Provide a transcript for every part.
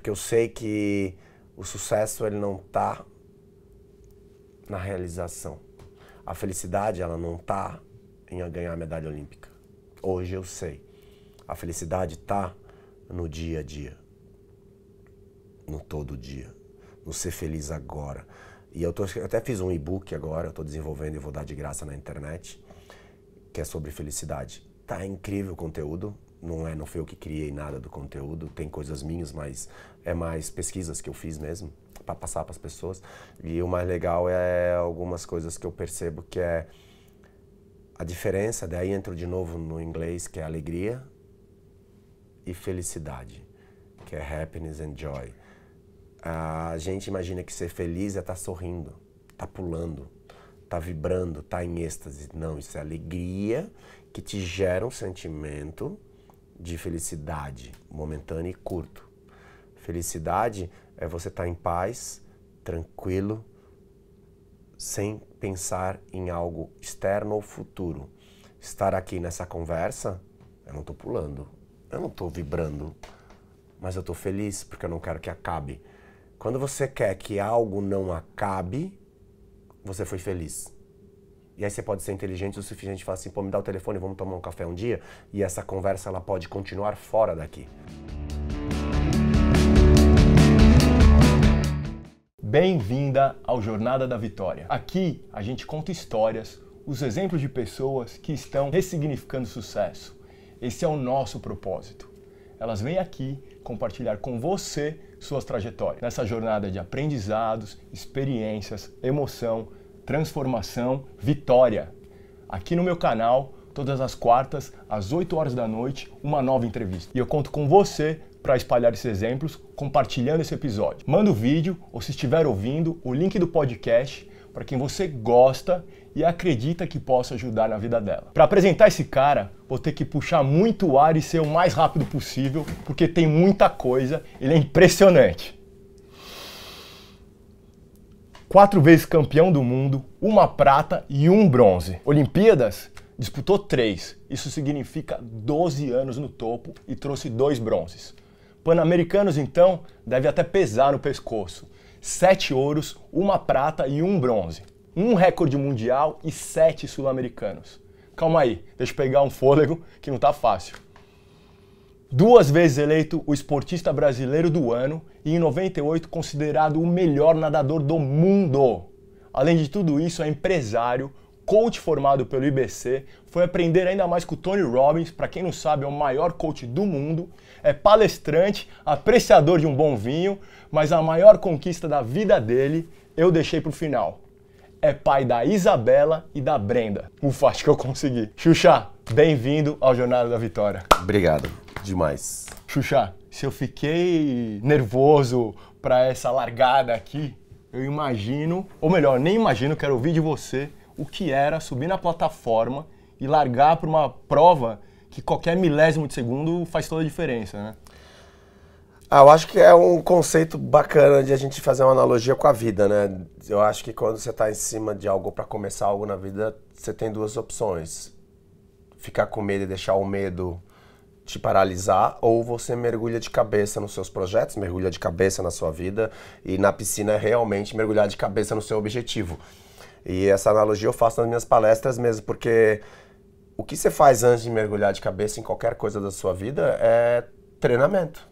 Porque eu sei que o sucesso ele não tá na realização. A felicidade ela não tá em ganhar a medalha olímpica. Hoje eu sei. A felicidade tá no dia a dia. No todo dia. No ser feliz agora. E eu, tô, eu até fiz um e-book agora, eu estou desenvolvendo e vou dar de graça na internet, que é sobre felicidade. Tá incrível o conteúdo, não é, não foi eu que criei nada do conteúdo, tem coisas minhas, mas é mais pesquisas que eu fiz mesmo para passar para as pessoas. E o mais legal é algumas coisas que eu percebo que é a diferença, daí entro de novo no inglês, que é alegria e felicidade, que é happiness and joy. A gente imagina que ser feliz é estar tá sorrindo, tá pulando, tá vibrando, tá em êxtase. Não, isso é alegria que te gera um sentimento de felicidade momentânea e curto. Felicidade é você estar tá em paz, tranquilo, sem pensar em algo externo ou futuro. Estar aqui nessa conversa, eu não estou pulando, eu não estou vibrando, mas eu estou feliz porque eu não quero que acabe. Quando você quer que algo não acabe, você foi feliz. E aí você pode ser inteligente o suficiente e falar assim, pô, me dá o telefone, vamos tomar um café um dia. E essa conversa ela pode continuar fora daqui. Bem-vinda ao Jornada da Vitória. Aqui a gente conta histórias, os exemplos de pessoas que estão ressignificando sucesso. Esse é o nosso propósito. Elas vêm aqui compartilhar com você suas trajetórias nessa jornada de aprendizados, experiências, emoção transformação, vitória. Aqui no meu canal, todas as quartas, às 8 horas da noite, uma nova entrevista. E eu conto com você para espalhar esses exemplos, compartilhando esse episódio. Manda o vídeo, ou se estiver ouvindo, o link do podcast para quem você gosta e acredita que possa ajudar na vida dela. Para apresentar esse cara, vou ter que puxar muito ar e ser o mais rápido possível, porque tem muita coisa, ele é impressionante quatro vezes campeão do mundo, uma prata e um bronze. Olimpíadas? Disputou três. Isso significa 12 anos no topo e trouxe dois bronzes. Pan-americanos, então, deve até pesar no pescoço. Sete ouros, uma prata e um bronze. Um recorde mundial e sete sul-americanos. Calma aí, deixa eu pegar um fôlego que não tá fácil. Duas vezes eleito o esportista brasileiro do ano e em 98 considerado o melhor nadador do mundo. Além de tudo isso, é empresário, coach formado pelo IBC, foi aprender ainda mais com o Tony Robbins, para quem não sabe, é o maior coach do mundo, é palestrante, apreciador de um bom vinho, mas a maior conquista da vida dele eu deixei para o final. É pai da Isabela e da Brenda. Ufa, acho que eu consegui. Xuxa, bem-vindo ao Jornada da Vitória. Obrigado. Demais. Xuxa, se eu fiquei nervoso para essa largada aqui, eu imagino, ou melhor, nem imagino, quero ouvir de você o que era subir na plataforma e largar para uma prova que qualquer milésimo de segundo faz toda a diferença, né? Ah, eu acho que é um conceito bacana de a gente fazer uma analogia com a vida, né? Eu acho que quando você está em cima de algo para começar algo na vida, você tem duas opções: ficar com medo e deixar o medo te paralisar ou você mergulha de cabeça nos seus projetos, mergulha de cabeça na sua vida e na piscina é realmente mergulhar de cabeça no seu objetivo. E essa analogia eu faço nas minhas palestras mesmo, porque o que você faz antes de mergulhar de cabeça em qualquer coisa da sua vida é treinamento.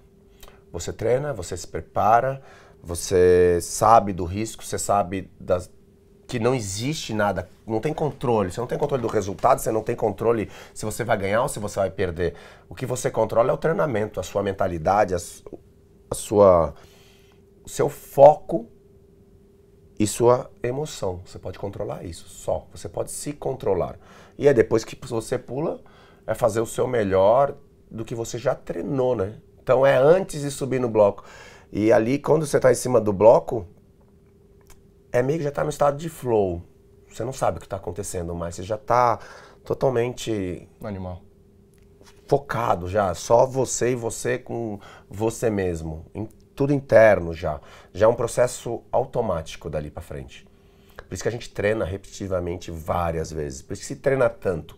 Você treina, você se prepara, você sabe do risco, você sabe das, que não existe nada, não tem controle. Você não tem controle do resultado, você não tem controle se você vai ganhar ou se você vai perder. O que você controla é o treinamento, a sua mentalidade, a, a sua, o seu foco e sua emoção. Você pode controlar isso só. Você pode se controlar. E é depois que você pula, é fazer o seu melhor do que você já treinou, né? Então é antes de subir no bloco. E ali, quando você está em cima do bloco, é meio que já está no estado de flow. Você não sabe o que está acontecendo mais, você já está totalmente. Animal. Focado já, só você e você com você mesmo. Em, tudo interno já. Já é um processo automático dali para frente. Por isso que a gente treina repetitivamente várias vezes. Por isso que se treina tanto.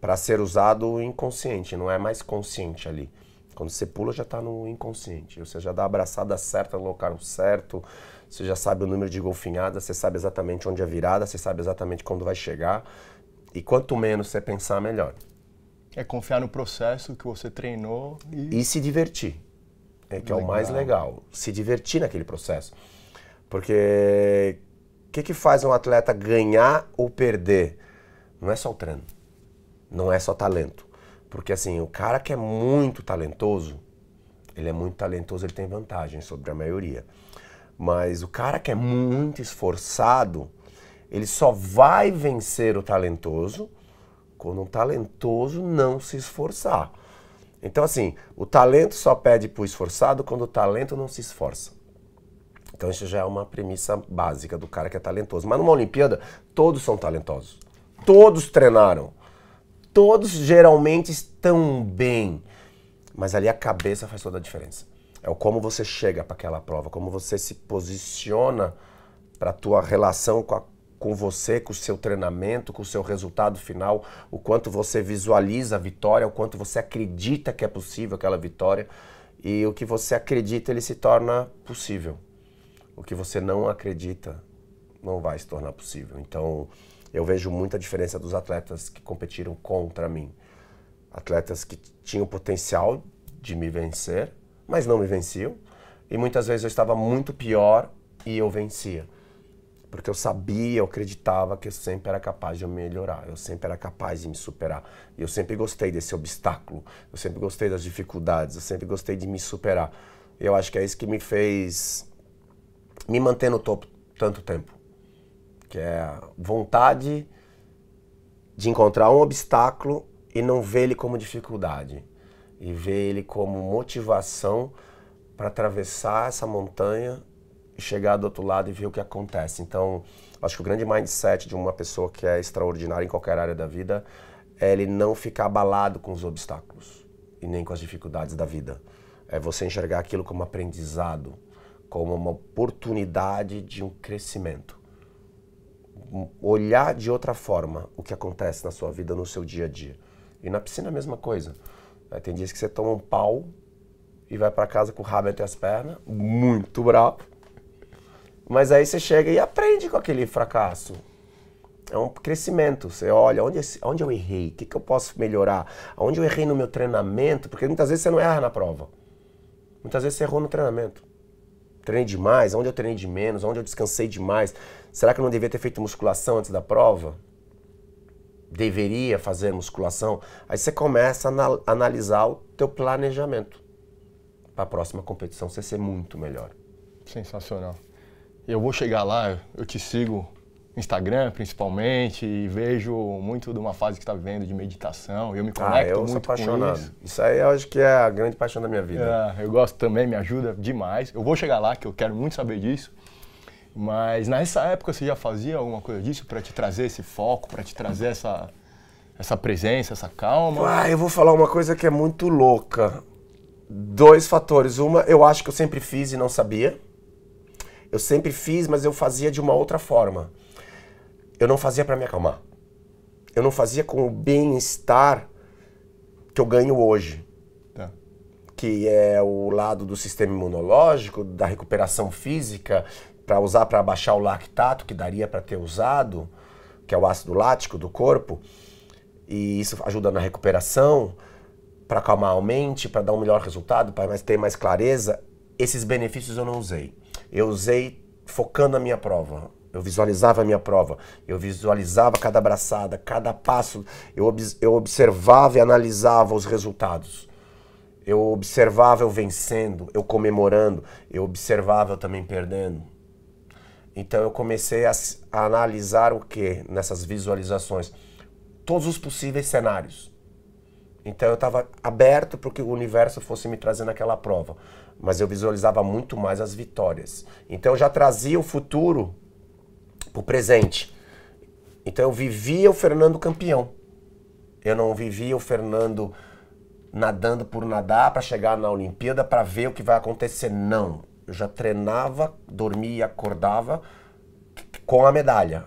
Para ser usado inconsciente, não é mais consciente ali. Quando você pula, já está no inconsciente. Você já dá a abraçada certa no local certo, você já sabe o número de golfinhadas, você sabe exatamente onde é virada, você sabe exatamente quando vai chegar. E quanto menos você pensar, melhor. É confiar no processo que você treinou e. E se divertir. É que legal. é o mais legal. Se divertir naquele processo. Porque o que, que faz um atleta ganhar ou perder? Não é só o treino. Não é só talento. Porque assim, o cara que é muito talentoso, ele é muito talentoso, ele tem vantagem sobre a maioria. Mas o cara que é muito esforçado, ele só vai vencer o talentoso quando o talentoso não se esforçar. Então, assim, o talento só pede o esforçado quando o talento não se esforça. Então, isso já é uma premissa básica do cara que é talentoso. Mas numa Olimpíada, todos são talentosos. Todos treinaram. Todos geralmente estão bem. Mas ali a cabeça faz toda a diferença. É o como você chega para aquela prova, como você se posiciona para a tua relação com, a, com você, com o seu treinamento, com o seu resultado final, o quanto você visualiza a vitória, o quanto você acredita que é possível aquela vitória. E o que você acredita, ele se torna possível. O que você não acredita, não vai se tornar possível. Então, eu vejo muita diferença dos atletas que competiram contra mim. Atletas que tinham potencial de me vencer mas não me venciam. E muitas vezes eu estava muito pior e eu vencia. Porque eu sabia, eu acreditava que eu sempre era capaz de melhorar, eu sempre era capaz de me superar. E eu sempre gostei desse obstáculo, eu sempre gostei das dificuldades, eu sempre gostei de me superar. E eu acho que é isso que me fez me manter no topo tanto tempo. Que é a vontade de encontrar um obstáculo e não ver ele como dificuldade e ver ele como motivação para atravessar essa montanha e chegar do outro lado e ver o que acontece. Então, acho que o grande mindset de uma pessoa que é extraordinária em qualquer área da vida é ele não ficar abalado com os obstáculos e nem com as dificuldades da vida. É você enxergar aquilo como aprendizado, como uma oportunidade de um crescimento. Olhar de outra forma o que acontece na sua vida, no seu dia a dia. E na piscina a mesma coisa. Aí tem dias que você toma um pau e vai para casa com o rabo entre as pernas, muito bravo. Mas aí você chega e aprende com aquele fracasso. É um crescimento. Você olha onde, onde eu errei, o que, que eu posso melhorar, onde eu errei no meu treinamento, porque muitas vezes você não erra na prova. Muitas vezes você errou no treinamento. Treinei demais, onde eu treinei de menos, onde eu descansei demais. Será que eu não devia ter feito musculação antes da prova? deveria fazer musculação, aí você começa a analisar o teu planejamento. Para a próxima competição você ser muito melhor. Sensacional. Eu vou chegar lá, eu te sigo no Instagram principalmente e vejo muito de uma fase que está vivendo de meditação. Eu me ah, conecto ah, eu muito sou apaixonado. com isso. Isso aí eu acho que é a grande paixão da minha vida. É, eu gosto também, me ajuda demais. Eu vou chegar lá, que eu quero muito saber disso. Mas nessa época você já fazia alguma coisa disso para te trazer esse foco, para te trazer essa, essa presença, essa calma? Ah, eu vou falar uma coisa que é muito louca. Dois fatores. Uma, eu acho que eu sempre fiz e não sabia. Eu sempre fiz, mas eu fazia de uma outra forma. Eu não fazia para me acalmar. Eu não fazia com o bem-estar que eu ganho hoje tá. que é o lado do sistema imunológico, da recuperação física, para usar para abaixar o lactato, que daria para ter usado, que é o ácido lático do corpo, e isso ajuda na recuperação, para acalmar a mente, para dar um melhor resultado, para ter mais clareza. Esses benefícios eu não usei. Eu usei focando a minha prova. Eu visualizava a minha prova, eu visualizava cada braçada, cada passo, eu, ob eu observava e analisava os resultados. Eu observava eu vencendo, eu comemorando, eu observava eu também perdendo. Então eu comecei a, a analisar o que nessas visualizações? Todos os possíveis cenários. Então eu estava aberto para que o universo fosse me trazer naquela prova. Mas eu visualizava muito mais as vitórias. Então eu já trazia o futuro para o presente. Então eu vivia o Fernando campeão. Eu não vivia o Fernando nadando por nadar para chegar na Olimpíada para ver o que vai acontecer. Não. Eu já treinava, dormia e acordava com a medalha,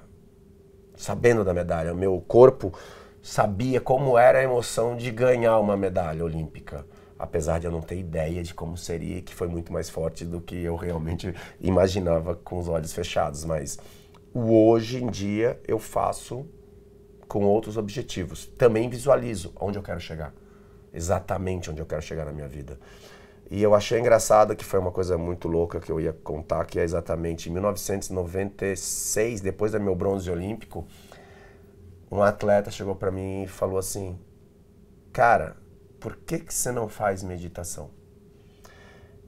sabendo da medalha. O meu corpo sabia como era a emoção de ganhar uma medalha olímpica, apesar de eu não ter ideia de como seria, que foi muito mais forte do que eu realmente imaginava com os olhos fechados. Mas hoje em dia eu faço com outros objetivos. Também visualizo onde eu quero chegar, exatamente onde eu quero chegar na minha vida. E eu achei engraçado que foi uma coisa muito louca que eu ia contar, que é exatamente em 1996, depois do meu bronze olímpico, um atleta chegou para mim e falou assim: "Cara, por que que você não faz meditação?"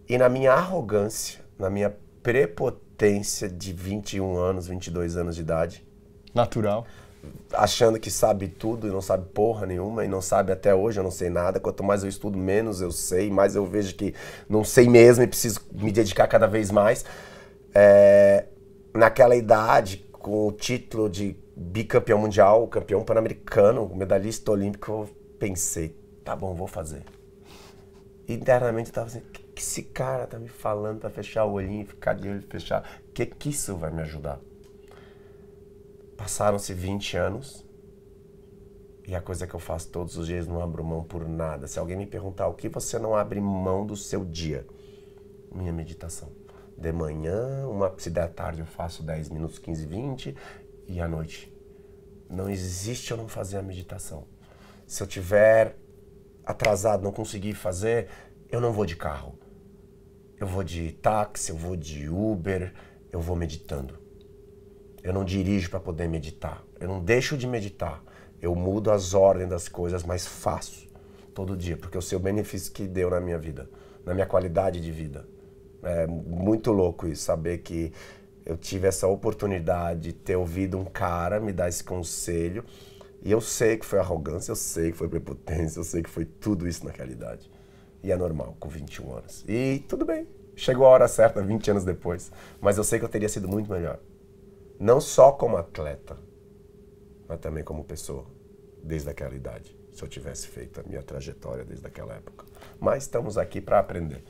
E na minha arrogância, na minha prepotência de 21 anos, 22 anos de idade, natural achando que sabe tudo e não sabe porra nenhuma e não sabe até hoje, eu não sei nada. Quanto mais eu estudo, menos eu sei, mais eu vejo que não sei mesmo e preciso me dedicar cada vez mais. É, naquela idade, com o título de bicampeão mundial, campeão pan-americano, medalhista olímpico, eu pensei, tá bom, vou fazer. Internamente eu tava assim, o que, que esse cara tá me falando pra fechar o olhinho, ficar de olho fechar? O que que isso vai me ajudar? Passaram-se 20 anos e a coisa que eu faço todos os dias não abro mão por nada. Se alguém me perguntar o que você não abre mão do seu dia, minha meditação. De manhã, uma se da tarde eu faço 10 minutos, 15, 20 e à noite. Não existe eu não fazer a meditação. Se eu tiver atrasado, não conseguir fazer, eu não vou de carro. Eu vou de táxi, eu vou de Uber, eu vou meditando. Eu não dirijo para poder meditar. Eu não deixo de meditar. Eu mudo as ordens das coisas, mas faço todo dia, porque eu sei o benefício que deu na minha vida, na minha qualidade de vida. É muito louco isso, saber que eu tive essa oportunidade de ter ouvido um cara me dar esse conselho. E eu sei que foi arrogância, eu sei que foi prepotência, eu sei que foi tudo isso na realidade. E é normal, com 21 anos. E tudo bem, chegou a hora certa, 20 anos depois. Mas eu sei que eu teria sido muito melhor. Não só como atleta, mas também como pessoa, desde aquela idade. Se eu tivesse feito a minha trajetória desde aquela época. Mas estamos aqui para aprender.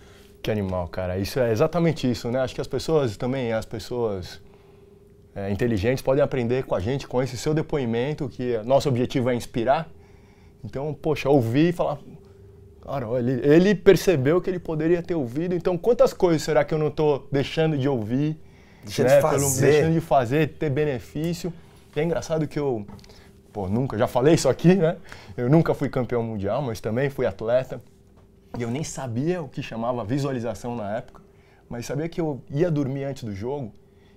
Que animal, cara. Isso é exatamente isso, né? Acho que as pessoas também, as pessoas é, inteligentes podem aprender com a gente, com esse seu depoimento, que é, nosso objetivo é inspirar. Então, poxa, ouvir e falar. Cara, ele, ele percebeu que ele poderia ter ouvido, então quantas coisas será que eu não estou deixando de ouvir? Deixa né? de fazer. Pelo, deixando de fazer, ter benefício. E é engraçado que eu, pô, nunca, já falei isso aqui, né? Eu nunca fui campeão mundial, mas também fui atleta. E eu nem sabia o que chamava visualização na época, mas sabia que eu ia dormir antes do jogo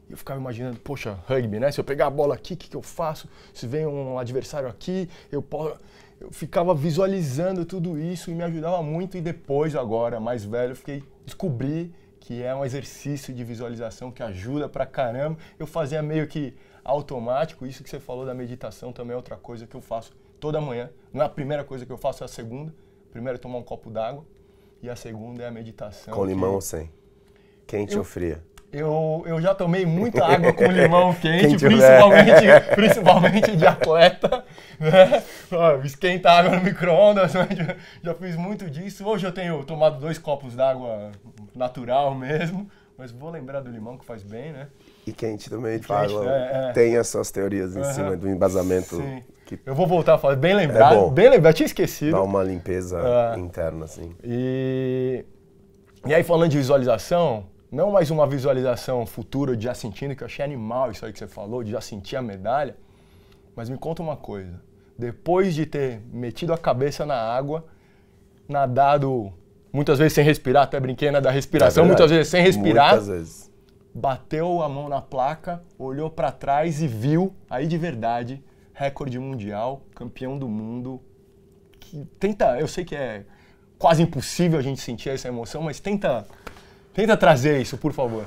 e eu ficava imaginando, poxa, rugby, né? Se eu pegar a bola aqui, o que, que eu faço? Se vem um adversário aqui, eu posso. Eu ficava visualizando tudo isso e me ajudava muito. E depois, agora, mais velho, eu fiquei descobri que é um exercício de visualização que ajuda pra caramba. Eu fazia meio que automático, isso que você falou da meditação também é outra coisa que eu faço toda manhã. Não é a primeira coisa que eu faço, é a segunda. Primeiro é tomar um copo d'água e a segunda é a meditação. Com limão ou sem? Quente eu, ou fria? Eu, eu já tomei muita água com limão quente, quente principalmente, né? principalmente de atleta. Né? Esquenta água no micro-ondas, né? já fiz muito disso. Hoje eu tenho tomado dois copos d'água natural mesmo, mas vou lembrar do limão que faz bem, né? E quente também, e é, é. Tem as suas teorias em uhum. cima do embasamento. Sim. Que... Eu vou voltar a falar, bem é lembrado, é bem lembrado, tinha esquecido. Dá uma limpeza é. interna, assim. E... e aí, falando de visualização, não mais uma visualização futura de já sentindo, que eu achei animal isso aí que você falou, de já sentir a medalha, mas me conta uma coisa. Depois de ter metido a cabeça na água, nadado muitas vezes sem respirar, até brinquei na né, da respiração, é muitas vezes sem respirar, muitas vezes. bateu a mão na placa, olhou para trás e viu, aí de verdade, recorde mundial, campeão do mundo. Que tenta, eu sei que é quase impossível a gente sentir essa emoção, mas tenta Tenta trazer isso, por favor.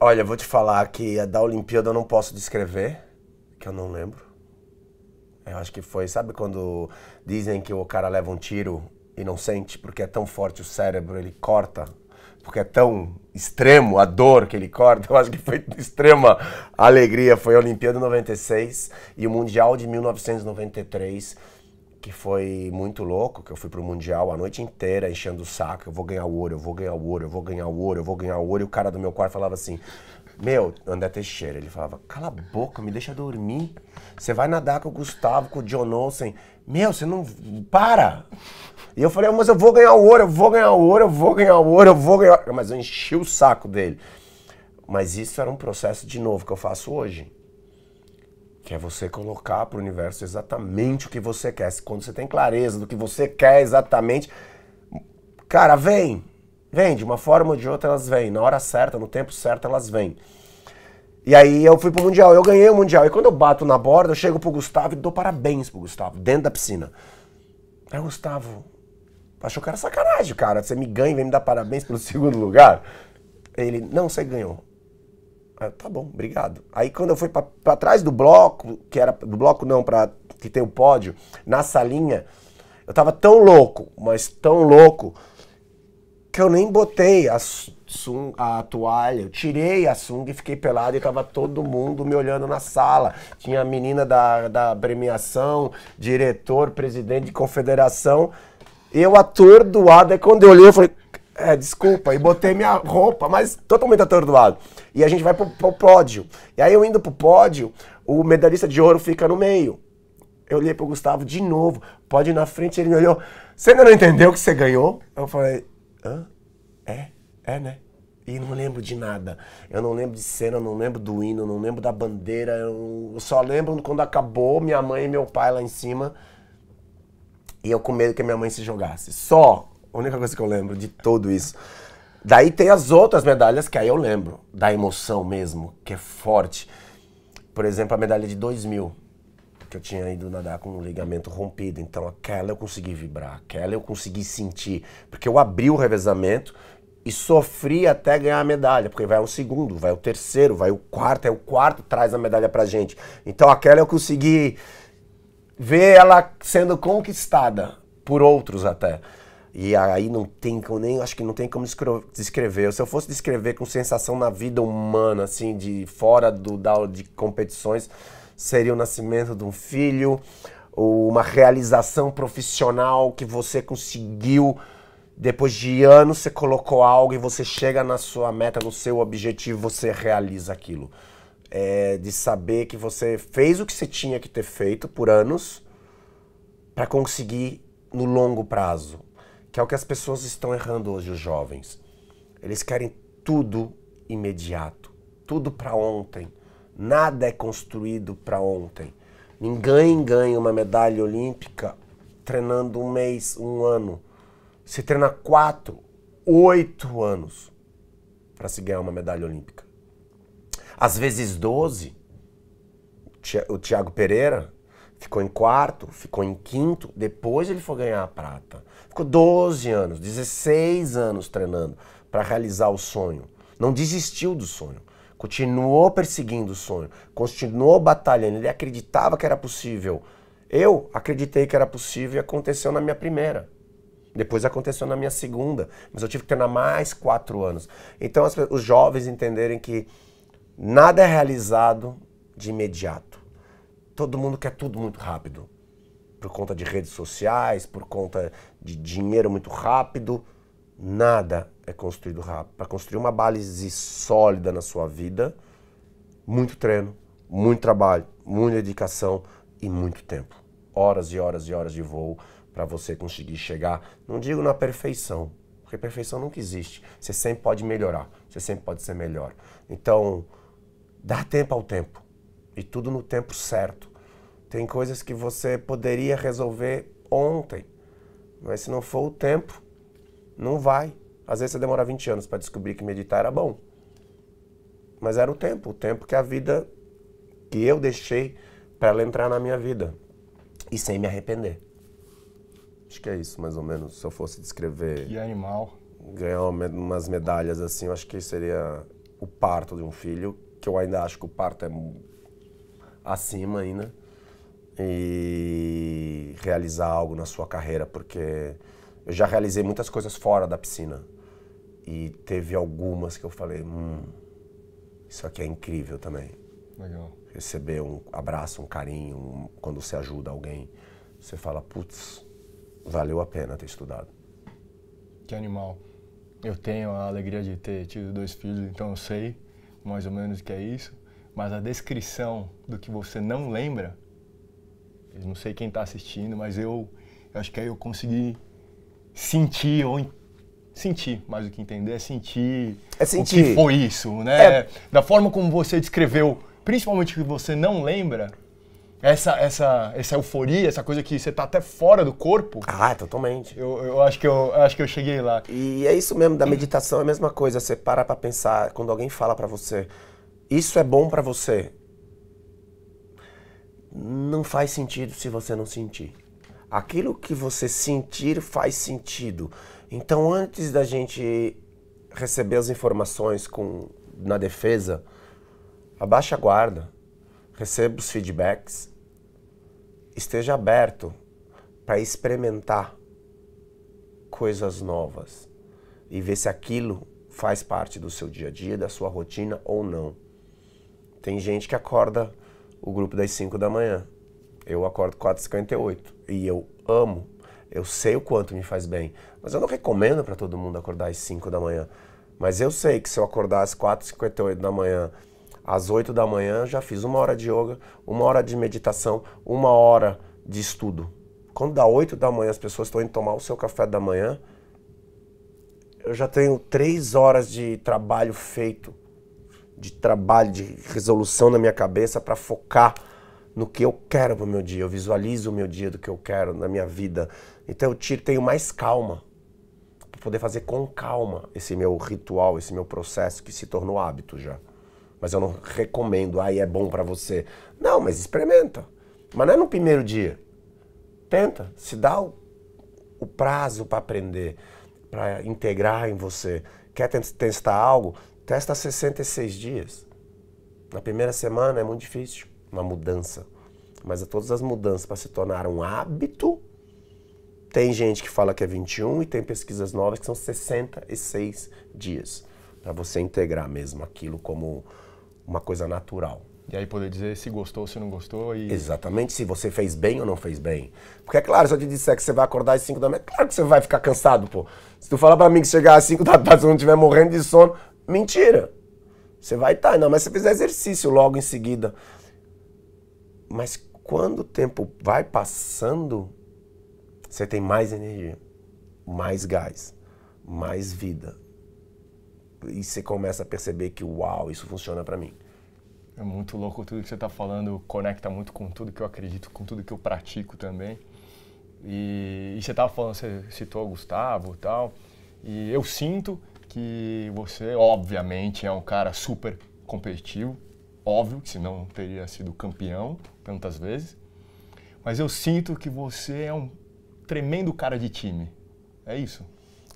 Olha, vou te falar que a da Olimpíada eu não posso descrever, que eu não lembro. Eu acho que foi, sabe quando dizem que o cara leva um tiro e não sente porque é tão forte o cérebro, ele corta, porque é tão extremo a dor que ele corta. Eu acho que foi extrema alegria, foi a Olimpíada 96 e o Mundial de 1993 que foi muito louco, que eu fui pro Mundial a noite inteira enchendo o saco, eu vou ganhar o ouro, eu vou ganhar o ouro, eu vou ganhar o ouro, eu vou ganhar ouro, e o cara do meu quarto falava assim, meu, André Teixeira, ele falava, cala a boca, me deixa dormir, você vai nadar com o Gustavo, com o John Olsen, meu, você não, para! E eu falei, ah, mas eu vou ganhar o ouro, eu vou ganhar o ouro, eu vou ganhar o ouro, eu vou ganhar, mas eu enchi o saco dele. Mas isso era um processo de novo que eu faço hoje. Que é você colocar para o universo exatamente o que você quer. Quando você tem clareza do que você quer exatamente, cara, vem. Vem, de uma forma ou de outra elas vêm. Na hora certa, no tempo certo, elas vêm. E aí eu fui pro Mundial, eu ganhei o Mundial. E quando eu bato na borda, eu chego pro Gustavo e dou parabéns pro Gustavo, dentro da piscina. Aí o Gustavo achou que era sacanagem, cara. Você me ganha e vem me dar parabéns pelo segundo lugar. Ele, não, você ganhou. Ah, tá bom, obrigado. Aí quando eu fui para trás do bloco, que era do bloco não, para que tem o pódio, na salinha, eu tava tão louco, mas tão louco, que eu nem botei a, sung, a toalha. Eu tirei a sunga e fiquei pelado e tava todo mundo me olhando na sala. Tinha a menina da, da premiação, diretor, presidente de confederação. Eu atordoado. Aí quando eu olhei, eu falei, é, desculpa. E botei minha roupa, mas totalmente atordoado. E a gente vai pro, pro pódio. E aí eu indo pro pódio, o medalhista de ouro fica no meio. Eu olhei pro Gustavo de novo, pode ir na frente, ele me olhou. Você ainda não entendeu o que você ganhou? Eu falei, hã? É? É, né? E não lembro de nada. Eu não lembro de cena, não lembro do hino, não lembro da bandeira. Eu só lembro quando acabou minha mãe e meu pai lá em cima. E eu com medo que minha mãe se jogasse. Só. A única coisa que eu lembro de tudo isso. Daí tem as outras medalhas que aí eu lembro, da emoção mesmo, que é forte. Por exemplo, a medalha de 2000, que eu tinha ido nadar com um ligamento rompido. Então aquela eu consegui vibrar, aquela eu consegui sentir. Porque eu abri o revezamento e sofri até ganhar a medalha, porque vai o segundo, vai o terceiro, vai o quarto, é o quarto traz a medalha pra gente. Então aquela eu consegui ver ela sendo conquistada por outros até. E aí não tem como nem, acho que não tem como descrever. Se eu fosse descrever com sensação na vida humana, assim, de fora do da, de competições, seria o nascimento de um filho, uma realização profissional que você conseguiu depois de anos você colocou algo e você chega na sua meta, no seu objetivo, você realiza aquilo. É de saber que você fez o que você tinha que ter feito por anos para conseguir no longo prazo que é o que as pessoas estão errando hoje, os jovens. Eles querem tudo imediato, tudo para ontem. Nada é construído para ontem. Ninguém ganha uma medalha olímpica treinando um mês, um ano. Se treina quatro, oito anos para se ganhar uma medalha olímpica. Às vezes doze. O Thiago Pereira ficou em quarto, ficou em quinto, depois ele foi ganhar a prata. Ficou 12 anos, 16 anos treinando para realizar o sonho. Não desistiu do sonho. Continuou perseguindo o sonho, continuou batalhando. Ele acreditava que era possível. Eu acreditei que era possível e aconteceu na minha primeira. Depois aconteceu na minha segunda, mas eu tive que treinar mais quatro anos. Então, os jovens entenderem que nada é realizado de imediato todo mundo quer tudo muito rápido. Por conta de redes sociais, por conta de dinheiro muito rápido. Nada é construído rápido. Para construir uma base sólida na sua vida, muito treino, muito trabalho, muita dedicação e muito tempo. Horas e horas e horas de voo para você conseguir chegar, não digo na perfeição, porque perfeição nunca existe. Você sempre pode melhorar, você sempre pode ser melhor. Então, dá tempo ao tempo e tudo no tempo certo. Tem coisas que você poderia resolver ontem, mas se não for o tempo, não vai. Às vezes você demora 20 anos para descobrir que meditar era bom. Mas era o tempo, o tempo que a vida que eu deixei para ela entrar na minha vida e sem me arrepender. Acho que é isso, mais ou menos, se eu fosse descrever. Que animal. Ganhar umas medalhas assim, eu acho que seria o parto de um filho, que eu ainda acho que o parto é acima ainda e realizar algo na sua carreira, porque eu já realizei muitas coisas fora da piscina e teve algumas que eu falei, hum, isso aqui é incrível também. Legal. Receber um abraço, um carinho, um, quando você ajuda alguém, você fala, putz, valeu a pena ter estudado. Que animal. Eu tenho a alegria de ter tido dois filhos, então eu sei mais ou menos o que é isso mas a descrição do que você não lembra, eu não sei quem está assistindo, mas eu, eu, acho que aí eu consegui sentir ou sentir, mais do que entender, é sentir, é sentir. o que foi isso, né? É. Da forma como você descreveu, principalmente o que você não lembra, essa, essa, essa euforia, essa coisa que você tá até fora do corpo. Ah, é, totalmente. Eu, eu, acho, que eu, eu acho que eu cheguei lá. E é isso mesmo, da meditação é a mesma coisa. Você para pra pensar, quando alguém fala para você, isso é bom para você. Não faz sentido se você não sentir. Aquilo que você sentir faz sentido. Então, antes da gente receber as informações com, na defesa, abaixa a guarda, receba os feedbacks, esteja aberto para experimentar coisas novas e ver se aquilo faz parte do seu dia a dia, da sua rotina ou não. Tem gente que acorda o grupo das 5 da manhã. Eu acordo 4h58 e eu amo. Eu sei o quanto me faz bem. Mas eu não recomendo para todo mundo acordar às 5 da manhã. Mas eu sei que se eu acordar às 4h58 da manhã, às 8 da manhã, já fiz uma hora de yoga, uma hora de meditação, uma hora de estudo. Quando dá 8 da manhã as pessoas estão indo tomar o seu café da manhã, eu já tenho 3 horas de trabalho feito de trabalho, de resolução na minha cabeça para focar no que eu quero o meu dia. Eu visualizo o meu dia do que eu quero na minha vida. Então eu tiro, tenho mais calma para poder fazer com calma esse meu ritual, esse meu processo que se tornou hábito já. Mas eu não recomendo, aí ah, é bom para você. Não, mas experimenta. Mas não é no primeiro dia. Tenta, se dá o, o prazo para aprender, para integrar em você. Quer testar algo? Testa 66 dias. Na primeira semana é muito difícil uma mudança. Mas todas as mudanças para se tornar um hábito, tem gente que fala que é 21 e tem pesquisas novas que são 66 dias para você integrar mesmo aquilo como uma coisa natural. E aí poder dizer se gostou, se não gostou e... Exatamente, se você fez bem ou não fez bem. Porque é claro, se eu te disser que você vai acordar às 5 da manhã, claro que você vai ficar cansado, pô. Se tu falar para mim que chegar às 5 da tarde, se eu não estiver morrendo de sono, Mentira. Você vai estar, tá, não, mas você fizer exercício logo em seguida. Mas quando o tempo vai passando, você tem mais energia, mais gás, mais vida. E você começa a perceber que, uau, isso funciona para mim. É muito louco tudo que você está falando, conecta muito com tudo que eu acredito, com tudo que eu pratico também. E, e você estava falando, você citou o Gustavo e tal, e eu sinto, que você, obviamente, é um cara super competitivo, óbvio que senão não teria sido campeão tantas vezes, mas eu sinto que você é um tremendo cara de time. É isso?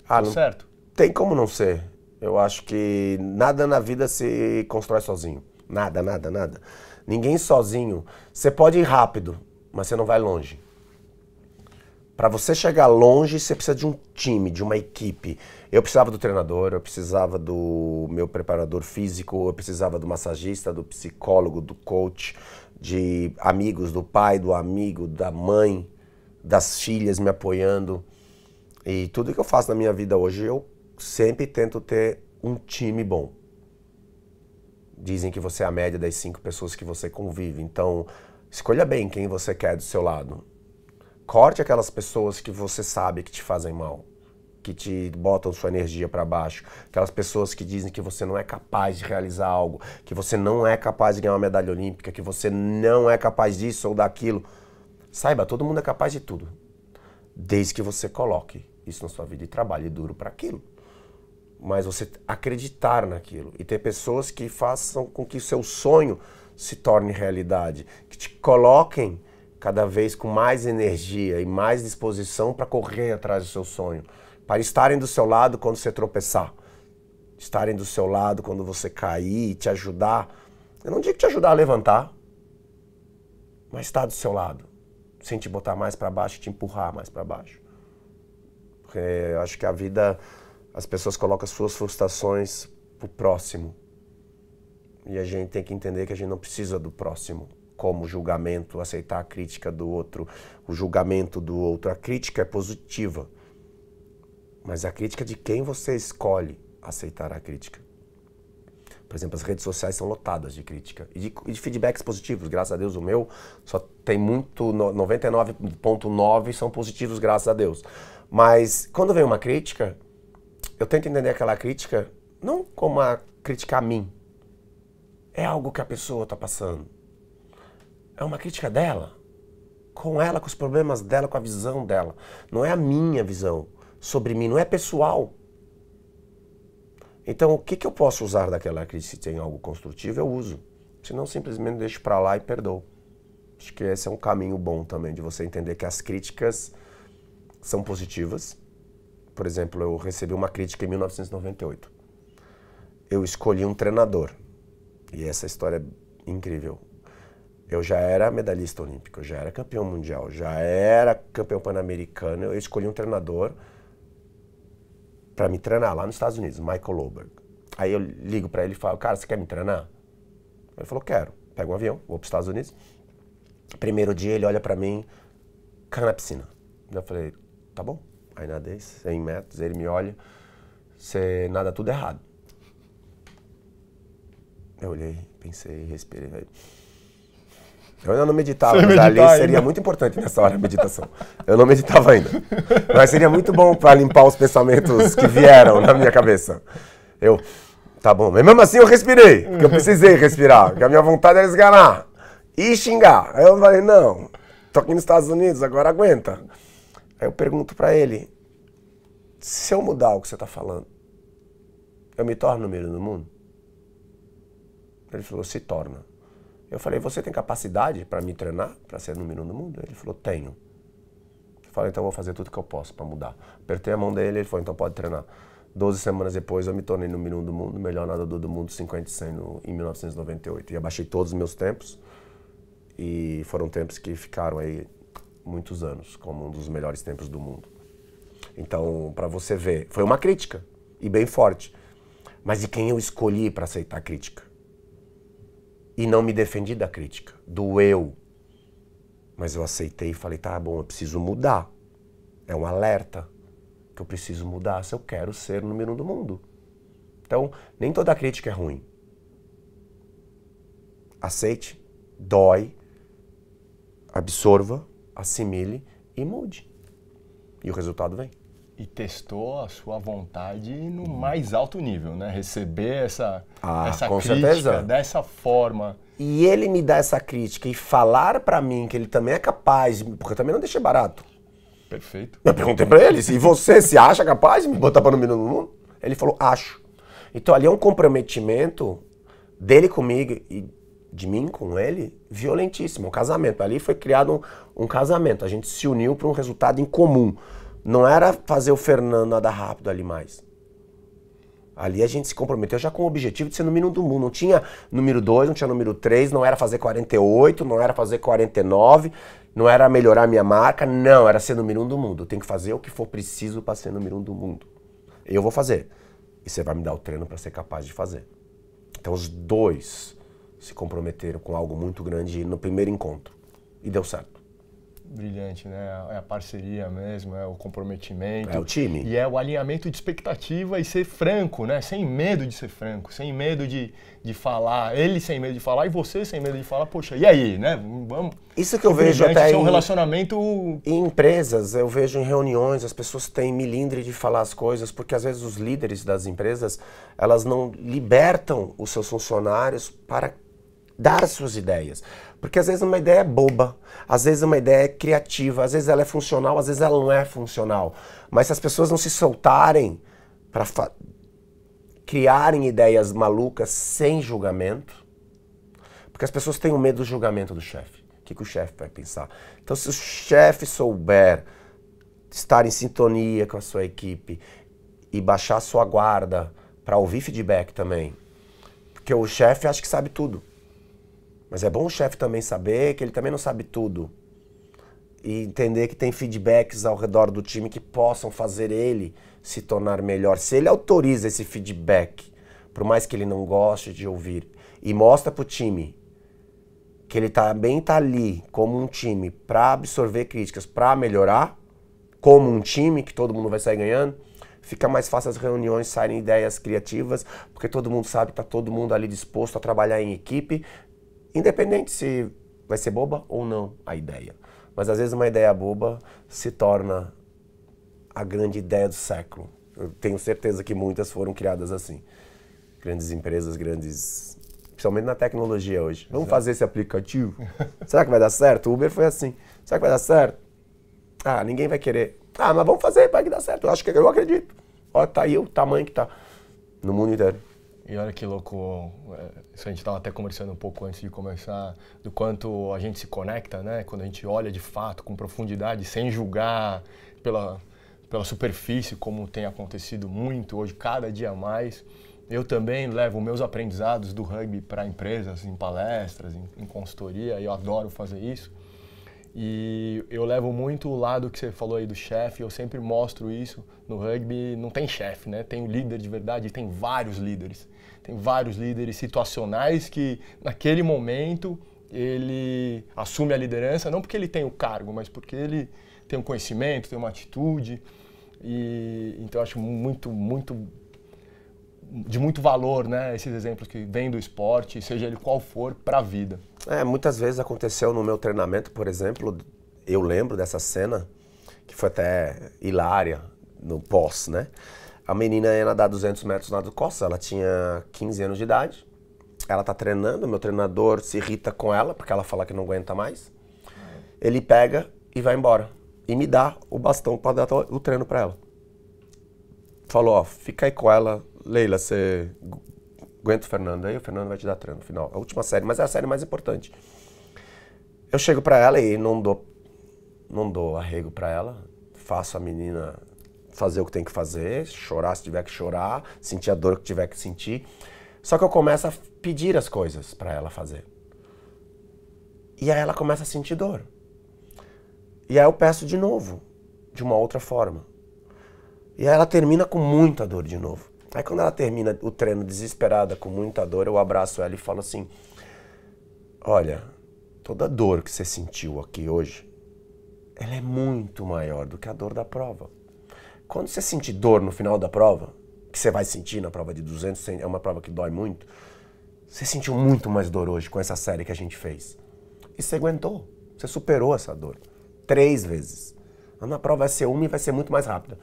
Ah, certo? Tem como não ser. Eu acho que nada na vida se constrói sozinho. Nada, nada, nada. Ninguém sozinho. Você pode ir rápido, mas você não vai longe. Para você chegar longe, você precisa de um time, de uma equipe. Eu precisava do treinador, eu precisava do meu preparador físico, eu precisava do massagista, do psicólogo, do coach, de amigos do pai, do amigo, da mãe, das filhas me apoiando. E tudo que eu faço na minha vida hoje, eu sempre tento ter um time bom. Dizem que você é a média das cinco pessoas que você convive. Então, escolha bem quem você quer do seu lado corte aquelas pessoas que você sabe que te fazem mal, que te botam sua energia para baixo, aquelas pessoas que dizem que você não é capaz de realizar algo, que você não é capaz de ganhar uma medalha olímpica, que você não é capaz disso ou daquilo. Saiba, todo mundo é capaz de tudo, desde que você coloque isso na sua vida e trabalhe duro para aquilo. Mas você acreditar naquilo e ter pessoas que façam com que o seu sonho se torne realidade, que te coloquem cada vez com mais energia e mais disposição para correr atrás do seu sonho, para estarem do seu lado quando você tropeçar, estarem do seu lado quando você cair, te ajudar. Eu não digo te ajudar a levantar, mas estar do seu lado, sem te botar mais para baixo, te empurrar mais para baixo. Porque eu acho que a vida, as pessoas colocam suas frustrações pro próximo. E a gente tem que entender que a gente não precisa do próximo como julgamento, aceitar a crítica do outro, o julgamento do outro. A crítica é positiva, mas a crítica de quem você escolhe aceitar a crítica. Por exemplo, as redes sociais são lotadas de crítica e de, e de feedbacks positivos. Graças a Deus, o meu só tem muito, 99,9 são positivos, graças a Deus. Mas quando vem uma crítica, eu tento entender aquela crítica não como a criticar a mim. É algo que a pessoa está passando é uma crítica dela. Com ela, com os problemas dela, com a visão dela. Não é a minha visão sobre mim, não é pessoal. Então, o que, que eu posso usar daquela crítica? Se tem algo construtivo, eu uso. Se não, simplesmente deixo para lá e perdoo. Acho que esse é um caminho bom também, de você entender que as críticas são positivas. Por exemplo, eu recebi uma crítica em 1998. Eu escolhi um treinador. E essa história é incrível. Eu já era medalhista olímpico, já era campeão mundial, já era campeão pan-americano. Eu escolhi um treinador para me treinar lá nos Estados Unidos, Michael Loberg. Aí eu ligo para ele e falo, cara, você quer me treinar? Ele falou, quero. Pego um avião, vou para os Estados Unidos. Primeiro dia ele olha para mim, cara na piscina. Eu falei, tá bom. Aí nadei 100 metros, ele me olha, você nada tudo errado. Eu olhei, pensei, respirei. Falei, eu ainda não meditava, mas ali ainda. seria muito importante nessa hora a meditação. Eu não meditava ainda. Mas seria muito bom para limpar os pensamentos que vieram na minha cabeça. Eu, tá bom, mas mesmo assim eu respirei, porque eu precisei respirar, porque a minha vontade era esganar e xingar. Aí eu falei, não, tô aqui nos Estados Unidos, agora aguenta. Aí eu pergunto para ele, se eu mudar o que você tá falando, eu me torno número do mundo? Ele falou, se torna. Eu falei, você tem capacidade para me treinar para ser número um do mundo? Ele falou, tenho. Eu falei, então vou fazer tudo que eu posso para mudar. Apertei a mão dele, ele falou, então pode treinar. Doze semanas depois eu me tornei número um do mundo, melhor nadador do mundo, 50 e 100 no, em 1998. E abaixei todos os meus tempos e foram tempos que ficaram aí muitos anos como um dos melhores tempos do mundo. Então, para você ver, foi uma crítica e bem forte. Mas de quem eu escolhi para aceitar a crítica? E não me defendi da crítica, do eu. Mas eu aceitei e falei, tá bom, eu preciso mudar. É um alerta que eu preciso mudar se eu quero ser o número um do mundo. Então, nem toda crítica é ruim. Aceite, dói, absorva, assimile e mude. E o resultado vem e testou a sua vontade no mais alto nível, né? Receber essa, ah, essa crítica certeza. dessa forma. E ele me dá essa crítica e falar para mim que ele também é capaz, porque eu também não deixei barato. Perfeito. Eu perguntei para ele, se você se acha capaz de me botar para o menino no mundo? Ele falou, acho. Então ali é um comprometimento dele comigo e de mim com ele violentíssimo. O casamento. Ali foi criado um, um casamento. A gente se uniu para um resultado em comum. Não era fazer o Fernando nada rápido ali mais. Ali a gente se comprometeu já com o objetivo de ser número um do mundo. Não tinha número 2, não tinha número 3, não era fazer 48, não era fazer 49, não era melhorar a minha marca, não, era ser número um do mundo. Eu tenho que fazer o que for preciso para ser número um do mundo. Eu vou fazer. E você vai me dar o treino para ser capaz de fazer. Então os dois se comprometeram com algo muito grande no primeiro encontro. E deu certo brilhante, né? É a parceria mesmo, é o comprometimento. É o time. E é o alinhamento de expectativa e ser franco, né? Sem medo de ser franco, sem medo de, de falar. Ele sem medo de falar e você sem medo de falar. Poxa, e aí, né? Vamos. Isso que eu vejo até é um relacionamento... Em empresas, eu vejo em reuniões, as pessoas têm milindre de falar as coisas, porque às vezes os líderes das empresas, elas não libertam os seus funcionários para dar suas ideias. Porque às vezes uma ideia é boba, às vezes uma ideia é criativa, às vezes ela é funcional, às vezes ela não é funcional. Mas se as pessoas não se soltarem para criarem ideias malucas sem julgamento, porque as pessoas têm o medo do julgamento do chefe. O que, que o chefe vai pensar? Então, se o chefe souber estar em sintonia com a sua equipe e baixar a sua guarda para ouvir feedback também, porque o chefe acha que sabe tudo. Mas é bom o chefe também saber que ele também não sabe tudo. E entender que tem feedbacks ao redor do time que possam fazer ele se tornar melhor. Se ele autoriza esse feedback, por mais que ele não goste de ouvir, e mostra o time que ele também está ali como um time para absorver críticas, para melhorar, como um time que todo mundo vai sair ganhando, fica mais fácil as reuniões saírem ideias criativas, porque todo mundo sabe que tá todo mundo ali disposto a trabalhar em equipe Independente se vai ser boba ou não a ideia. Mas às vezes uma ideia boba se torna a grande ideia do século. Eu tenho certeza que muitas foram criadas assim. Grandes empresas, grandes. Principalmente na tecnologia hoje. Vamos Exato. fazer esse aplicativo? Será que vai dar certo? O Uber foi assim. Será que vai dar certo? Ah, ninguém vai querer. Ah, mas vamos fazer, vai que dá certo. Eu acho que eu acredito. Olha, tá aí o tamanho que tá no mundo inteiro. E olha que louco, é, isso a gente estava até conversando um pouco antes de começar, do quanto a gente se conecta, né? Quando a gente olha de fato, com profundidade, sem julgar pela, pela superfície, como tem acontecido muito hoje, cada dia mais. Eu também levo meus aprendizados do rugby para empresas, em palestras, em, em consultoria, e eu adoro fazer isso. E eu levo muito o lado que você falou aí do chefe, eu sempre mostro isso. No rugby não tem chefe, né? Tem o líder de verdade, tem vários líderes. Tem vários líderes situacionais que naquele momento ele assume a liderança, não porque ele tem o cargo, mas porque ele tem um conhecimento, tem uma atitude. E então eu acho muito, muito de muito valor, né? Esses exemplos que vêm do esporte, seja ele qual for, para a vida. É, muitas vezes aconteceu no meu treinamento, por exemplo, eu lembro dessa cena, que foi até hilária no pós, né? A menina ia nadar 200 metros na do Costa, ela tinha 15 anos de idade. Ela tá treinando, meu treinador se irrita com ela, porque ela fala que não aguenta mais. Ele pega e vai embora. E me dá o bastão para dar o treino para ela. Falou, ó, fica aí com ela Leila, você aguenta o Fernando aí, o Fernando vai te dar treino no final. A última série, mas é a série mais importante. Eu chego para ela e não dou, não dou arrego para ela, faço a menina fazer o que tem que fazer, chorar se tiver que chorar, sentir a dor que tiver que sentir. Só que eu começo a pedir as coisas para ela fazer. E aí ela começa a sentir dor. E aí eu peço de novo, de uma outra forma. E aí ela termina com muita dor de novo. Aí quando ela termina o treino desesperada, com muita dor, eu abraço ela e falo assim: Olha, toda dor que você sentiu aqui hoje, ela é muito maior do que a dor da prova. Quando você sentir dor no final da prova, que você vai sentir na prova de 200, é uma prova que dói muito, você sentiu muito mais dor hoje com essa série que a gente fez. E você aguentou, você superou essa dor. Três vezes. A prova vai ser uma e vai ser muito mais rápida.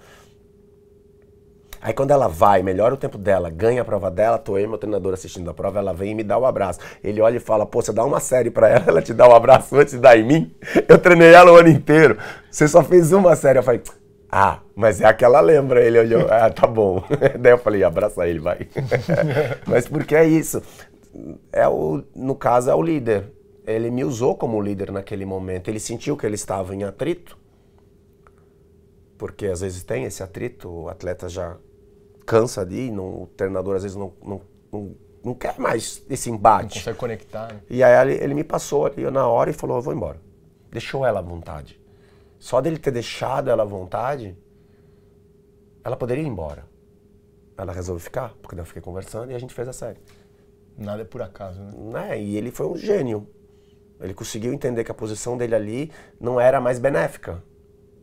Aí quando ela vai, melhora o tempo dela, ganha a prova dela, tô eu meu treinador assistindo a prova, ela vem e me dá o um abraço. Ele olha e fala, pô, você dá uma série para ela, ela te dá um abraço antes de dar em mim? Eu treinei ela o ano inteiro, você só fez uma série. Eu falei, ah, mas é aquela lembra. Ele olhou, ah, tá bom. Daí eu falei, abraça ele, vai. mas porque é isso. É o, no caso, é o líder. Ele me usou como líder naquele momento. Ele sentiu que ele estava em atrito porque às vezes tem esse atrito, o atleta já cansa ali, não, o treinador às vezes não, não, não, não quer mais esse embate. Não consegue conectar. Né? E aí ele, ele me passou ali na hora e falou, eu vou embora. Deixou ela à vontade. Só dele ter deixado ela à vontade, ela poderia ir embora. Ela resolveu ficar, porque eu fiquei conversando e a gente fez a série. Nada é por acaso, né? né? e ele foi um gênio. Ele conseguiu entender que a posição dele ali não era mais benéfica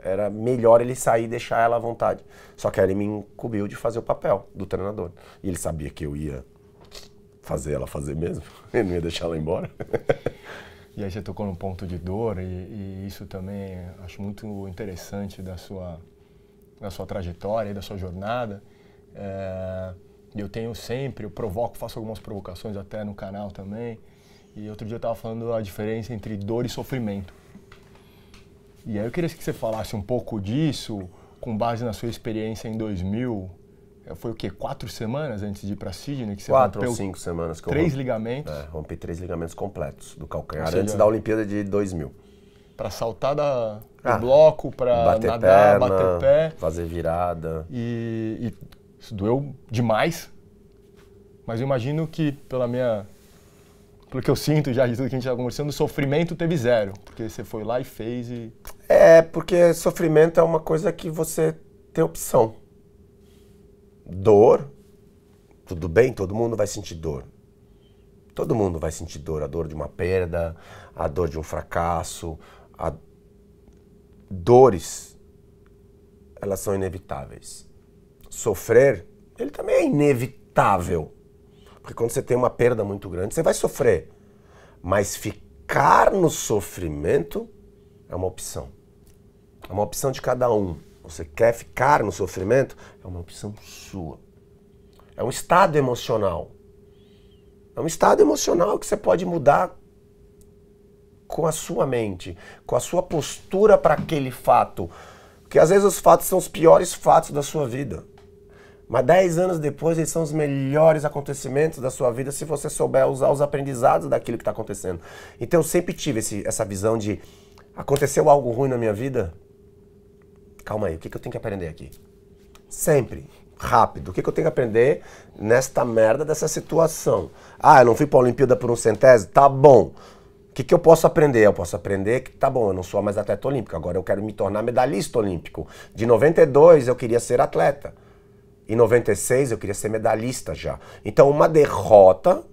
era melhor ele sair e deixar ela à vontade. Só que aí ele me incumbiu de fazer o papel do treinador. E ele sabia que eu ia fazer ela fazer mesmo, ele não ia deixar ela embora. E aí você tocou no ponto de dor e, e, isso também acho muito interessante da sua, da sua trajetória e da sua jornada. É, eu tenho sempre, eu provoco, faço algumas provocações até no canal também. E outro dia eu estava falando a diferença entre dor e sofrimento. E aí eu queria que você falasse um pouco disso, com base na sua experiência em 2000. Eh, foi o quê? Quatro semanas antes de ir para Sydney? Que você Quatro ou cinco semanas. Que três ligamentos? É, rompi três ligamentos completos do calcanhar seja, antes da Olimpíada de 2000. Para saltar da, do ah, bloco, para nadar, perna, bater pé. Fazer virada. E, e isso doeu demais. Mas eu imagino que, pela minha pelo que eu sinto já de tudo que a gente está conversando, sofrimento teve zero, porque você foi lá e fez e... É, porque sofrimento é uma coisa que você tem opção. Dor, tudo bem, todo mundo vai sentir dor. Todo mundo vai sentir dor, a dor de uma perda, a dor de um fracasso, a... dores, elas são inevitáveis. Sofrer, ele também é inevitável. Porque quando você tem uma perda muito grande, você vai sofrer. Mas ficar no sofrimento é uma opção. É uma opção de cada um. Você quer ficar no sofrimento? É uma opção sua. É um estado emocional. É um estado emocional que você pode mudar com a sua mente, com a sua postura para aquele fato. Porque às vezes os fatos são os piores fatos da sua vida. Mas 10 anos depois, eles são os melhores acontecimentos da sua vida se você souber usar os aprendizados daquilo que está acontecendo. Então eu sempre tive esse, essa visão de aconteceu algo ruim na minha vida? Calma aí, o que, que eu tenho que aprender aqui? Sempre rápido. O que, que, eu tenho que aprender nesta merda dessa situação? Ah, eu não fui para a Olimpíada por um centésimo? Tá bom. O que, que eu posso aprender? Eu posso aprender que, tá bom, eu não sou mais atleta olímpico, agora eu quero me tornar medalhista olímpico. De 92 eu queria ser atleta. Em 96 eu queria ser medalhista já. Então uma derrota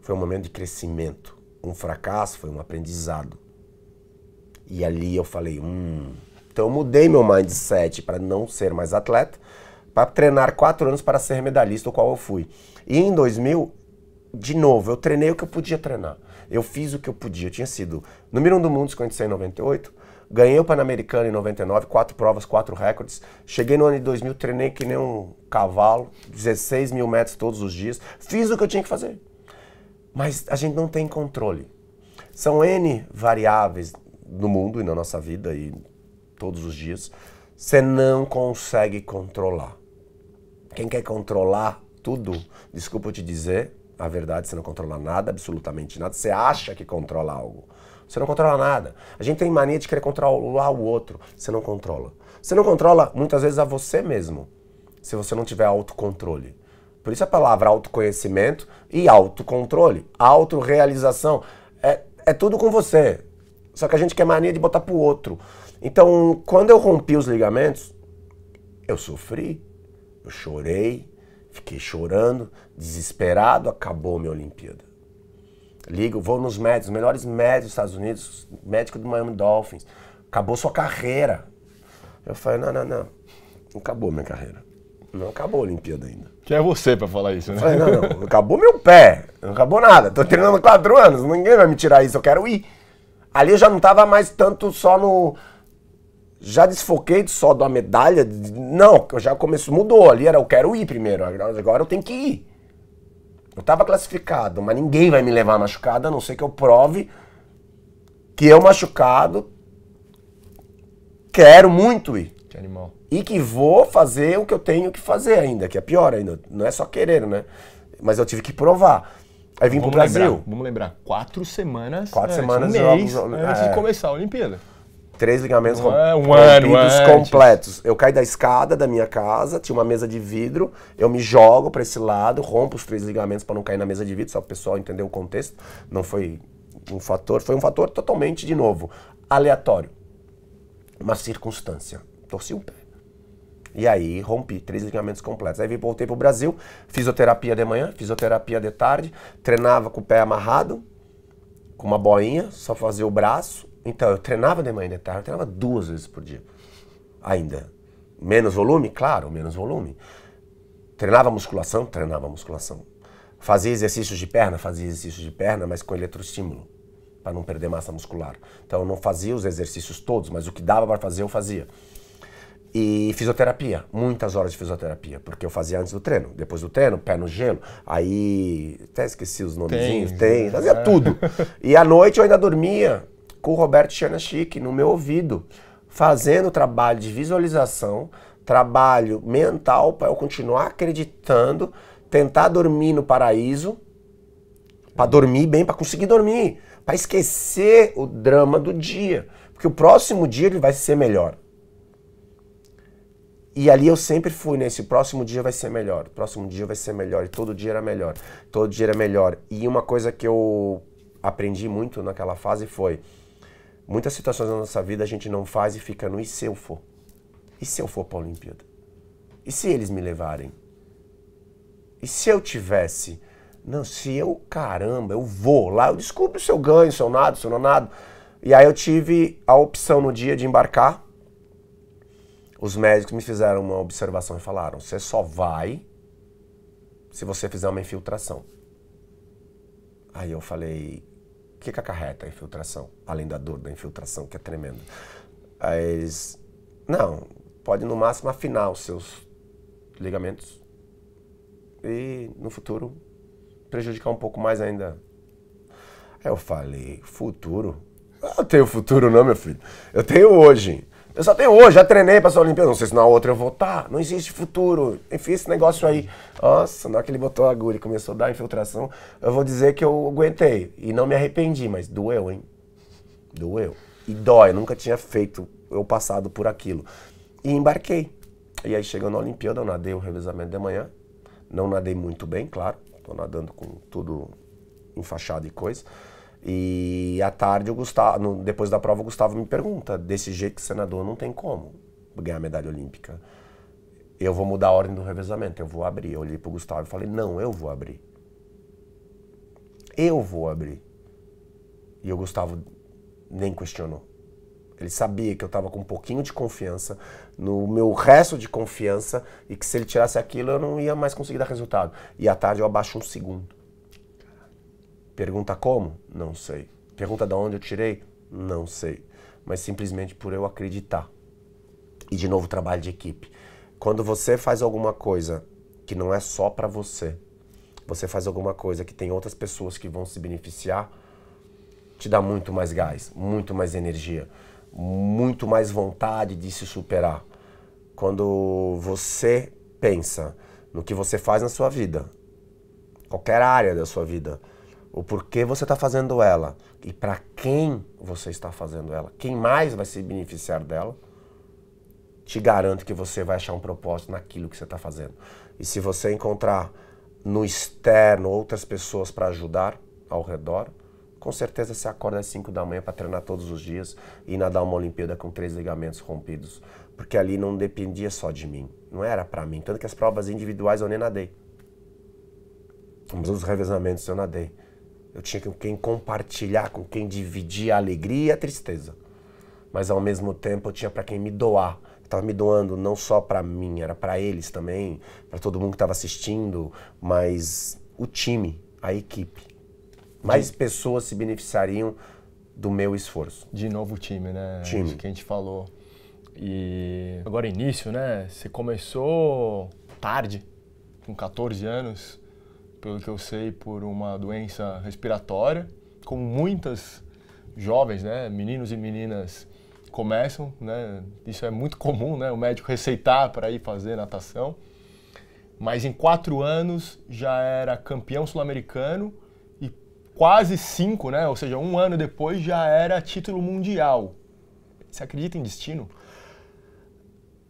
foi um momento de crescimento. Um fracasso foi um aprendizado. E ali eu falei, hum. Então eu mudei meu mindset para não ser mais atleta, para treinar quatro anos para ser medalhista, o qual eu fui. E em 2000, de novo, eu treinei o que eu podia treinar. Eu fiz o que eu podia. Eu tinha sido número um do mundo, 56 98 Ganhei o Pan-Americano em 99, quatro provas, quatro recordes. Cheguei no ano de 2000, treinei que nem um cavalo, 16 mil metros todos os dias. Fiz o que eu tinha que fazer. Mas a gente não tem controle. São N variáveis no mundo e na nossa vida e todos os dias. Você não consegue controlar. Quem quer controlar tudo, desculpa eu te dizer, a verdade, você não controla nada, absolutamente nada. Você acha que controla algo. Você não controla nada. A gente tem mania de querer controlar o outro. Você não controla. Você não controla muitas vezes a você mesmo, se você não tiver autocontrole. Por isso a palavra autoconhecimento e autocontrole, autorrealização. É, é tudo com você. Só que a gente quer mania de botar pro outro. Então, quando eu rompi os ligamentos, eu sofri, eu chorei, fiquei chorando, desesperado, acabou minha Olimpíada. Ligo, vou nos médicos, melhores médicos dos Estados Unidos, médico do Miami Dolphins. Acabou sua carreira. Eu falei, não, não, não. Não acabou minha carreira. Não acabou a Olimpíada ainda. Que é você para falar isso, né? Eu falei, não, não, não acabou meu pé. Não acabou nada. Tô treinando quatro anos, ninguém vai me tirar isso, eu quero ir. Ali eu já não tava mais tanto só no. Já desfoquei só da medalha. Não, eu já começo, mudou. Ali era eu quero ir primeiro. Agora eu tenho que ir. Eu estava classificado, mas ninguém vai me levar machucado, a não ser que eu prove que eu machucado quero muito ir. Que animal. E que vou fazer o que eu tenho que fazer ainda, que é pior ainda. Não é só querer, né? Mas eu tive que provar. Aí vim vamos pro Brasil. Lembrar, vamos lembrar, quatro semanas. Quatro é, semanas um mês, jogos, antes é. de começar a Olimpíada. Três ligamentos um, rompidos um ano antes. completos. Eu caí da escada da minha casa, tinha uma mesa de vidro, eu me jogo para esse lado, rompo os três ligamentos para não cair na mesa de vidro, só para o pessoal entender o contexto. Não foi um fator, foi um fator totalmente, de novo, aleatório. Uma circunstância. Torci um pé. E aí rompi três ligamentos completos. Aí voltei pro Brasil, fisioterapia de manhã, fisioterapia de tarde, treinava com o pé amarrado, com uma boinha, só fazia o braço, então, eu treinava de manhã e de tarde, eu treinava duas vezes por dia. Ainda. Menos volume? Claro, menos volume. Treinava musculação? Treinava musculação. Fazia exercícios de perna? Fazia exercícios de perna, mas com eletrostímulo, para não perder massa muscular. Então, eu não fazia os exercícios todos, mas o que dava para fazer, eu fazia. E fisioterapia, muitas horas de fisioterapia, porque eu fazia antes do treino, depois do treino, pé no gelo, aí até esqueci os nomezinhos, tem, tem né? fazia é. tudo. E à noite eu ainda dormia com o Roberto Chernachic no meu ouvido, fazendo trabalho de visualização, trabalho mental para eu continuar acreditando, tentar dormir no paraíso, para dormir bem, para conseguir dormir, para esquecer o drama do dia, porque o próximo dia ele vai ser melhor. E ali eu sempre fui nesse próximo dia vai ser melhor, próximo dia vai ser melhor, e todo dia era melhor, todo dia era melhor. E uma coisa que eu aprendi muito naquela fase foi Muitas situações da nossa vida a gente não faz e fica no e se eu for? E se eu for para a Olimpíada? E se eles me levarem? E se eu tivesse? Não, se eu, caramba, eu vou lá, eu descubro se eu ganho, se eu nado, se eu não nado. E aí eu tive a opção no dia de embarcar. Os médicos me fizeram uma observação e falaram: você só vai se você fizer uma infiltração. Aí eu falei: que, que acarreta a infiltração? Além da dor da infiltração, que é tremenda. Mas, não, pode no máximo afinar os seus ligamentos e no futuro prejudicar um pouco mais ainda. Eu falei, futuro? Eu tenho futuro não, meu filho. Eu tenho hoje. Eu só tenho hoje, já treinei para essa Olimpíada. Não sei se na outra eu vou estar. Tá, não existe futuro. Enfim, esse negócio aí. Nossa, na hora que ele botou a agulha e começou a dar infiltração, eu vou dizer que eu aguentei. E não me arrependi, mas doeu, hein? Doeu. E dói. Eu nunca tinha feito eu passado por aquilo. E embarquei. E aí chegando na Olimpíada, eu nadei o revezamento de manhã. Não nadei muito bem, claro. Tô nadando com tudo enfaixado e coisa. E à tarde, o Gustavo, depois da prova, o Gustavo me pergunta: desse jeito, que senador, não tem como ganhar medalha olímpica. Eu vou mudar a ordem do revezamento, eu vou abrir. Eu olhei pro Gustavo e falei: não, eu vou abrir. Eu vou abrir. E o Gustavo nem questionou. Ele sabia que eu estava com um pouquinho de confiança, no meu resto de confiança, e que se ele tirasse aquilo eu não ia mais conseguir dar resultado. E à tarde eu abaixo um segundo. Pergunta como? Não sei. Pergunta de onde eu tirei? Não sei. Mas simplesmente por eu acreditar. E de novo, trabalho de equipe. Quando você faz alguma coisa que não é só para você, você faz alguma coisa que tem outras pessoas que vão se beneficiar, te dá muito mais gás, muito mais energia, muito mais vontade de se superar. Quando você pensa no que você faz na sua vida, qualquer área da sua vida, o porquê você está fazendo ela e para quem você está fazendo ela, quem mais vai se beneficiar dela, te garanto que você vai achar um propósito naquilo que você está fazendo. E se você encontrar no externo outras pessoas para ajudar ao redor, com certeza você acorda às 5 da manhã para treinar todos os dias e nadar uma Olimpíada com três ligamentos rompidos. Porque ali não dependia só de mim, não era para mim. Tanto que as provas individuais eu nem nadei. Mas os revezamentos eu nadei. Eu tinha com quem compartilhar, com quem dividir a alegria e a tristeza. Mas ao mesmo tempo eu tinha para quem me doar. Eu tava me doando não só para mim, era para eles também, para todo mundo que estava assistindo, mas o time, a equipe. Mais de... pessoas se beneficiariam do meu esforço. De novo o time, né? Time. que a gente falou. E agora início, né? Você começou tarde, com 14 anos pelo que eu sei, por uma doença respiratória, como muitas jovens, né, meninos e meninas começam, né? Isso é muito comum, né? O médico receitar para ir fazer natação. Mas em quatro anos já era campeão sul-americano e quase cinco, né? Ou seja, um ano depois já era título mundial. Você acredita em destino?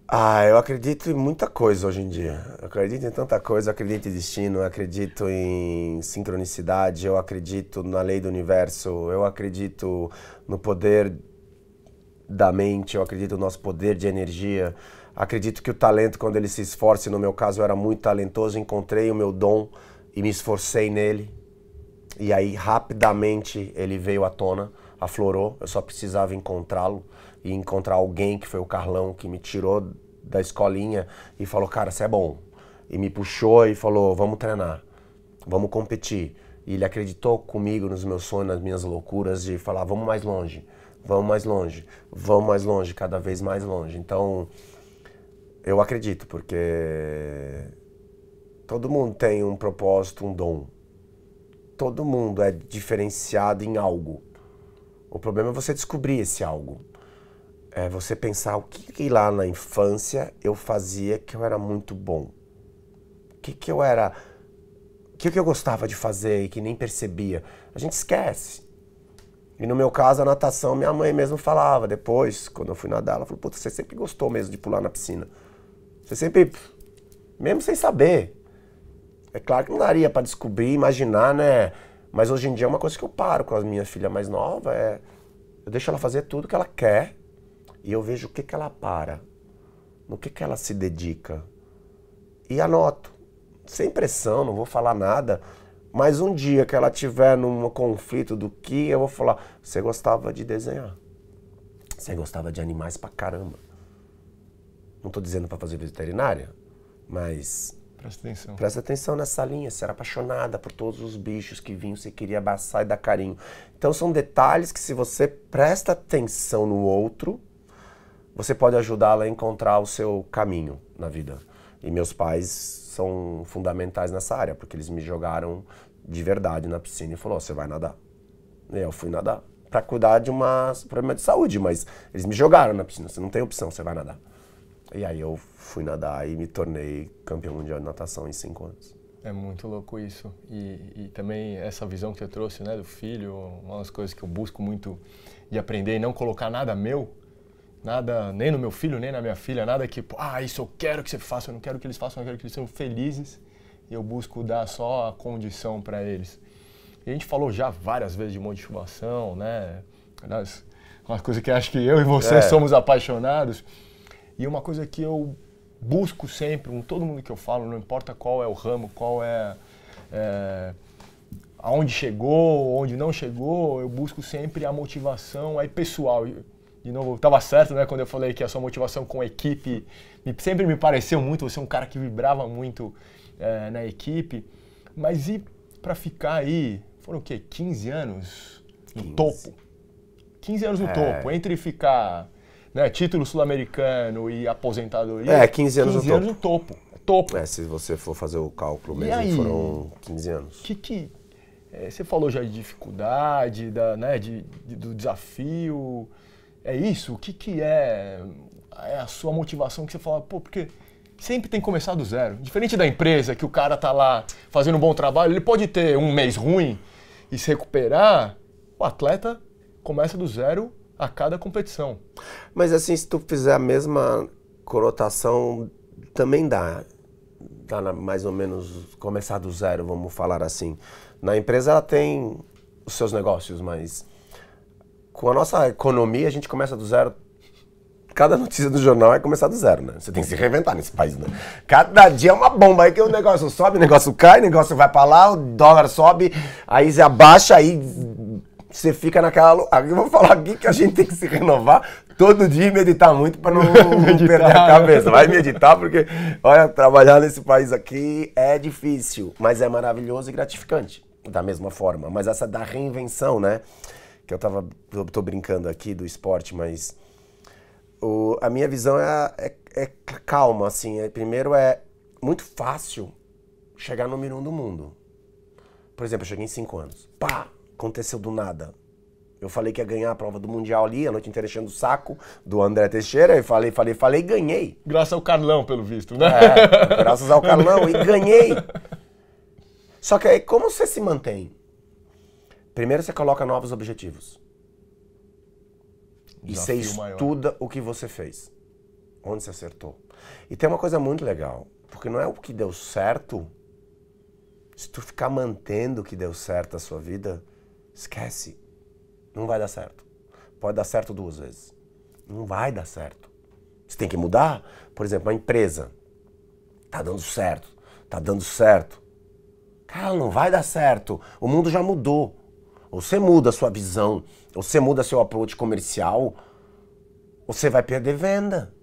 Ah, eu acredito em muita coisa hoje em dia. Eu acredito em tanta coisa, eu acredito em destino, eu acredito em sincronicidade, eu acredito na lei do universo, eu acredito no poder da mente, eu acredito no nosso poder de energia. Acredito que o talento, quando ele se esforce, no meu caso eu era muito talentoso, encontrei o meu dom e me esforcei nele. E aí, rapidamente, ele veio à tona, aflorou. Eu só precisava encontrá-lo e encontrar alguém, que foi o Carlão, que me tirou da escolinha e falou: Cara, você é bom. E me puxou e falou: Vamos treinar, vamos competir. E ele acreditou comigo nos meus sonhos, nas minhas loucuras, de falar: Vamos mais longe, vamos mais longe, vamos mais longe, cada vez mais longe. Então, eu acredito, porque todo mundo tem um propósito, um dom todo mundo é diferenciado em algo. O problema é você descobrir esse algo. É você pensar o que, que lá na infância eu fazia que eu era muito bom. O que, que eu era. O que, que eu gostava de fazer e que nem percebia. A gente esquece. E no meu caso, a natação, minha mãe mesmo falava. Depois, quando eu fui nadar, ela falou: Putz, você sempre gostou mesmo de pular na piscina. Você sempre. Mesmo sem saber. É claro que não daria para descobrir, imaginar, né? Mas hoje em dia é uma coisa que eu paro com a minha filha mais nova, é eu deixo ela fazer tudo que ela quer e eu vejo o que que ela para, no que que ela se dedica. E anoto, sem pressão, não vou falar nada, mas um dia que ela tiver num conflito do que, eu vou falar, você gostava de desenhar. Você gostava de animais pra caramba. Não tô dizendo para fazer veterinária, mas Presta atenção. Presta atenção nessa linha. Você era apaixonada por todos os bichos que vinham, você queria abraçar e dar carinho. Então são detalhes que se você presta atenção no outro, você pode ajudá-la a encontrar o seu caminho na vida. E meus pais são fundamentais nessa área, porque eles me jogaram de verdade na piscina e falou: oh, "Você vai nadar". E eu fui nadar para cuidar de um problema de saúde, mas eles me jogaram na piscina. Você não tem opção, você vai nadar. E aí eu fui nadar e me tornei campeão mundial de natação em cinco anos. É muito louco isso. E, e também essa visão que você trouxe, né, do filho, uma das coisas que eu busco muito de aprender e não colocar nada meu, nada nem no meu filho, nem na minha filha, nada que, ah, isso eu quero que você faça, eu não quero que eles façam, eu quero que eles sejam felizes. E eu busco dar só a condição para eles. E a gente falou já várias vezes de motivação, né? Uma coisa que acho que eu e você é. somos apaixonados. E uma coisa que eu busco sempre, com todo mundo que eu falo, não importa qual é o ramo, qual é, é aonde chegou, onde não chegou, eu busco sempre a motivação aí pessoal. De novo, estava certo, né, quando eu falei que a sua motivação com a equipe me, sempre me pareceu muito, você é um cara que vibrava muito é, na equipe. Mas e para ficar aí, foram o quê? 15 anos no 15. topo. 15 anos no é. topo, entre ficar né? Título sul-americano e aposentadoria. É, 15 anos 15 no anos topo. no topo. É topo. É, se você for fazer o cálculo mesmo, e aí, foram 15 anos. Que que é, você falou já de dificuldade, da, né, de, de, do desafio. É isso? O que que é, é a sua motivação que você fala, pô, porque sempre tem que começar do zero. Diferente da empresa que o cara tá lá fazendo um bom trabalho, ele pode ter um mês ruim e se recuperar, o atleta começa do zero a cada competição. Mas assim, se tu fizer a mesma conotação, também dá. dá na, mais ou menos começar do zero, vamos falar assim. Na empresa ela tem os seus negócios, mas com a nossa economia a gente começa do zero. Cada notícia do jornal é começar do zero, né? Você tem que se reinventar nesse país, né? Cada dia é uma bomba. Aí que o negócio sobe, o negócio cai, o negócio vai para lá, o dólar sobe, aí você abaixa, aí você fica naquela. Eu vou falar aqui que a gente tem que se renovar todo dia e meditar muito para não, não perder a né? cabeça. Vai meditar, porque, olha, trabalhar nesse país aqui é difícil, mas é maravilhoso e gratificante, da mesma forma. Mas essa da reinvenção, né? Que eu tava. Eu tô brincando aqui do esporte, mas. O, a minha visão é, é, é calma, assim. É, primeiro é muito fácil chegar no número um do mundo. Por exemplo, eu cheguei em cinco anos. Pá! aconteceu do nada. Eu falei que ia ganhar a prova do Mundial ali, a noite inteira enchendo o saco do André Teixeira. E falei, falei, falei, ganhei. Graças ao Carlão, pelo visto, né? É, graças ao Carlão, e ganhei. Só que aí, como você se mantém? Primeiro você coloca novos objetivos. e você maior. estuda o que você fez. Onde você acertou. E tem uma coisa muito legal, porque não é o que deu certo. Se tu ficar mantendo o que deu certo a sua vida, esquece, não vai dar certo. Pode dar certo duas vezes. Não vai dar certo. Você tem que mudar. Por exemplo, uma empresa tá dando certo, tá dando certo. Cara, não vai dar certo. O mundo já mudou. Ou você muda a sua visão, ou você muda seu approach comercial, ou você vai perder venda.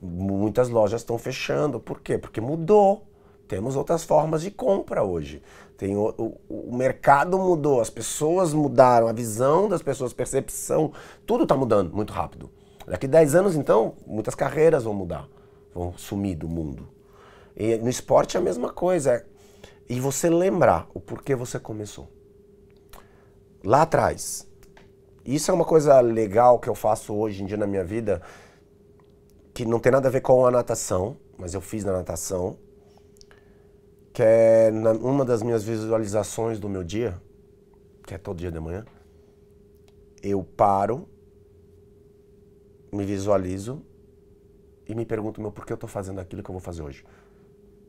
Muitas lojas estão fechando. Por quê? Porque mudou. Temos outras formas de compra hoje. Tem o, o, o mercado mudou, as pessoas mudaram, a visão das pessoas, percepção, tudo está mudando muito rápido. Daqui 10 anos, então, muitas carreiras vão mudar, vão sumir do mundo. E no esporte é a mesma coisa. É, e você lembrar o porquê você começou. Lá atrás. Isso é uma coisa legal que eu faço hoje em dia na minha vida, que não tem nada a ver com a natação, mas eu fiz na natação que é na, uma das minhas visualizações do meu dia, que é todo dia de manhã, eu paro, me visualizo e me pergunto meu por que eu estou fazendo aquilo que eu vou fazer hoje.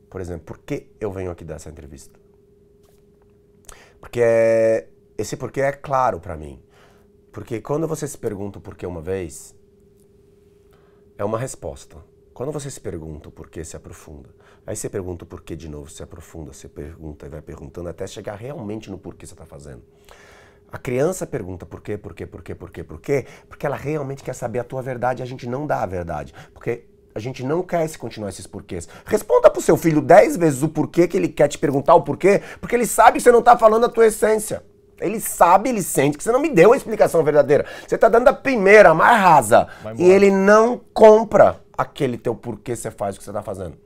Por exemplo, por que eu venho aqui dar essa entrevista? Porque é, esse porquê é claro para mim. Porque quando você se pergunta o porquê uma vez, é uma resposta. Quando você se pergunta o porquê, se aprofunda. Aí você pergunta o porquê de novo, se aprofunda, você pergunta e vai perguntando até chegar realmente no porquê você está fazendo. A criança pergunta por quê, por quê, por quê, por quê, por quê, porque ela realmente quer saber a tua verdade e a gente não dá a verdade. Porque a gente não quer se continuar esses porquês. Responda pro seu filho dez vezes o porquê que ele quer te perguntar o porquê, porque ele sabe que você não tá falando a tua essência. Ele sabe, ele sente que você não me deu a explicação verdadeira. Você tá dando a primeira, a mais rasa. E ele não compra aquele teu porquê você faz o que você está fazendo.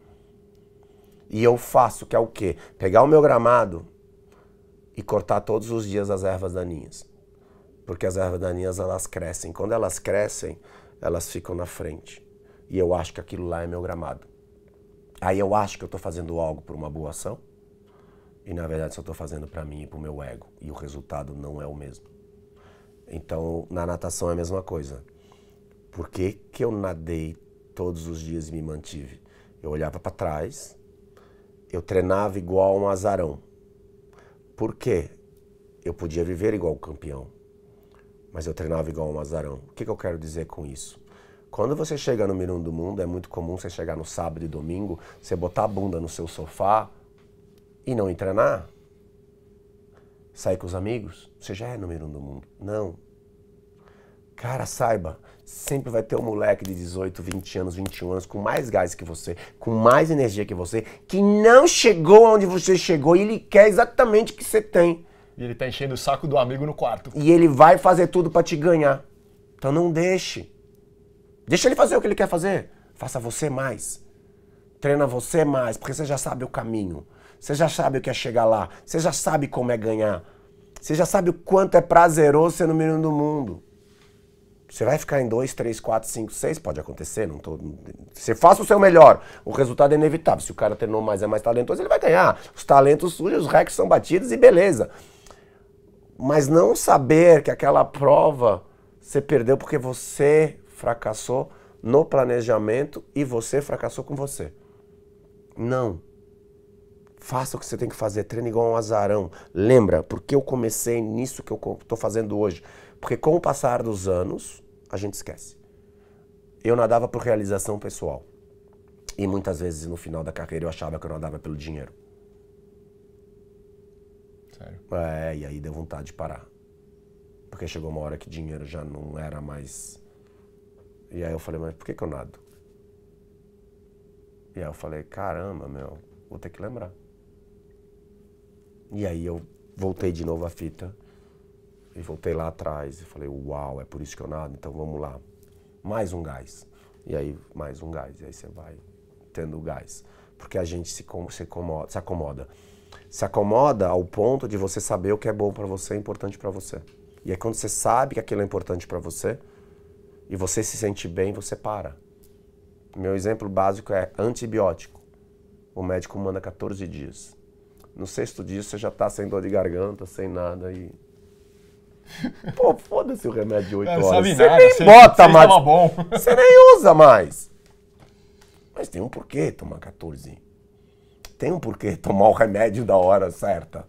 E eu faço, que é o quê? Pegar o meu gramado e cortar todos os dias as ervas daninhas. Porque as ervas daninhas, elas crescem. Quando elas crescem, elas ficam na frente. E eu acho que aquilo lá é meu gramado. Aí eu acho que eu estou fazendo algo por uma boa ação. E na verdade só estou fazendo para mim e para o meu ego. E o resultado não é o mesmo. Então na natação é a mesma coisa. Por que, que eu nadei todos os dias e me mantive. Eu olhava para trás, eu treinava igual um azarão. Por quê? Eu podia viver igual o campeão, mas eu treinava igual um azarão. O que, que eu quero dizer com isso? Quando você chega no número do mundo, é muito comum você chegar no sábado e domingo, você botar a bunda no seu sofá e não ir treinar? Sair com os amigos? Você já é número um do mundo. Não. Cara, saiba, sempre vai ter um moleque de 18, 20 anos, 21 anos, com mais gás que você, com mais energia que você, que não chegou onde você chegou e ele quer exatamente o que você tem. E ele tá enchendo o saco do amigo no quarto. E ele vai fazer tudo para te ganhar. Então não deixe. Deixa ele fazer o que ele quer fazer. Faça você mais. Treina você mais, porque você já sabe o caminho. Você já sabe o que é chegar lá. Você já sabe como é ganhar. Você já sabe o quanto é prazeroso ser no menino do mundo. Você vai ficar em 2, 3, 4, 5, 6, pode acontecer. Não tô... Você faça o seu melhor. O resultado é inevitável. Se o cara treinou mais, é mais talentoso, ele vai ganhar. Os talentos surgem, os recs são batidos e beleza. Mas não saber que aquela prova você perdeu porque você fracassou no planejamento e você fracassou com você. Não. Faça o que você tem que fazer, treine igual um azarão. Lembra, porque eu comecei nisso que eu estou fazendo hoje. Porque com o passar dos anos, a gente esquece. Eu nadava por realização pessoal. E muitas vezes no final da carreira eu achava que eu nadava pelo dinheiro. Sério? É, e aí deu vontade de parar. Porque chegou uma hora que dinheiro já não era mais. E aí eu falei, mas por que, que eu nado? E aí eu falei, caramba, meu, vou ter que lembrar. E aí eu voltei de novo a fita e voltei lá atrás e falei, uau, é por isso que eu nado, então vamos lá. Mais um gás. E aí, mais um gás. E aí você vai tendo gás. Porque a gente se, se, acomoda, se acomoda. Se acomoda ao ponto de você saber o que é bom para você, é importante para você. E é quando você sabe que aquilo é importante para você e você se sente bem, você para. Meu exemplo básico é antibiótico. O médico manda 14 dias. No sexto dia você já está sem dor de garganta, sem nada e Pô, foda-se o remédio de 8 horas. Sabe você nada, nem bota cê mais. Você nem usa mais. Mas tem um porquê tomar 14. Tem um porquê tomar o remédio da hora certa.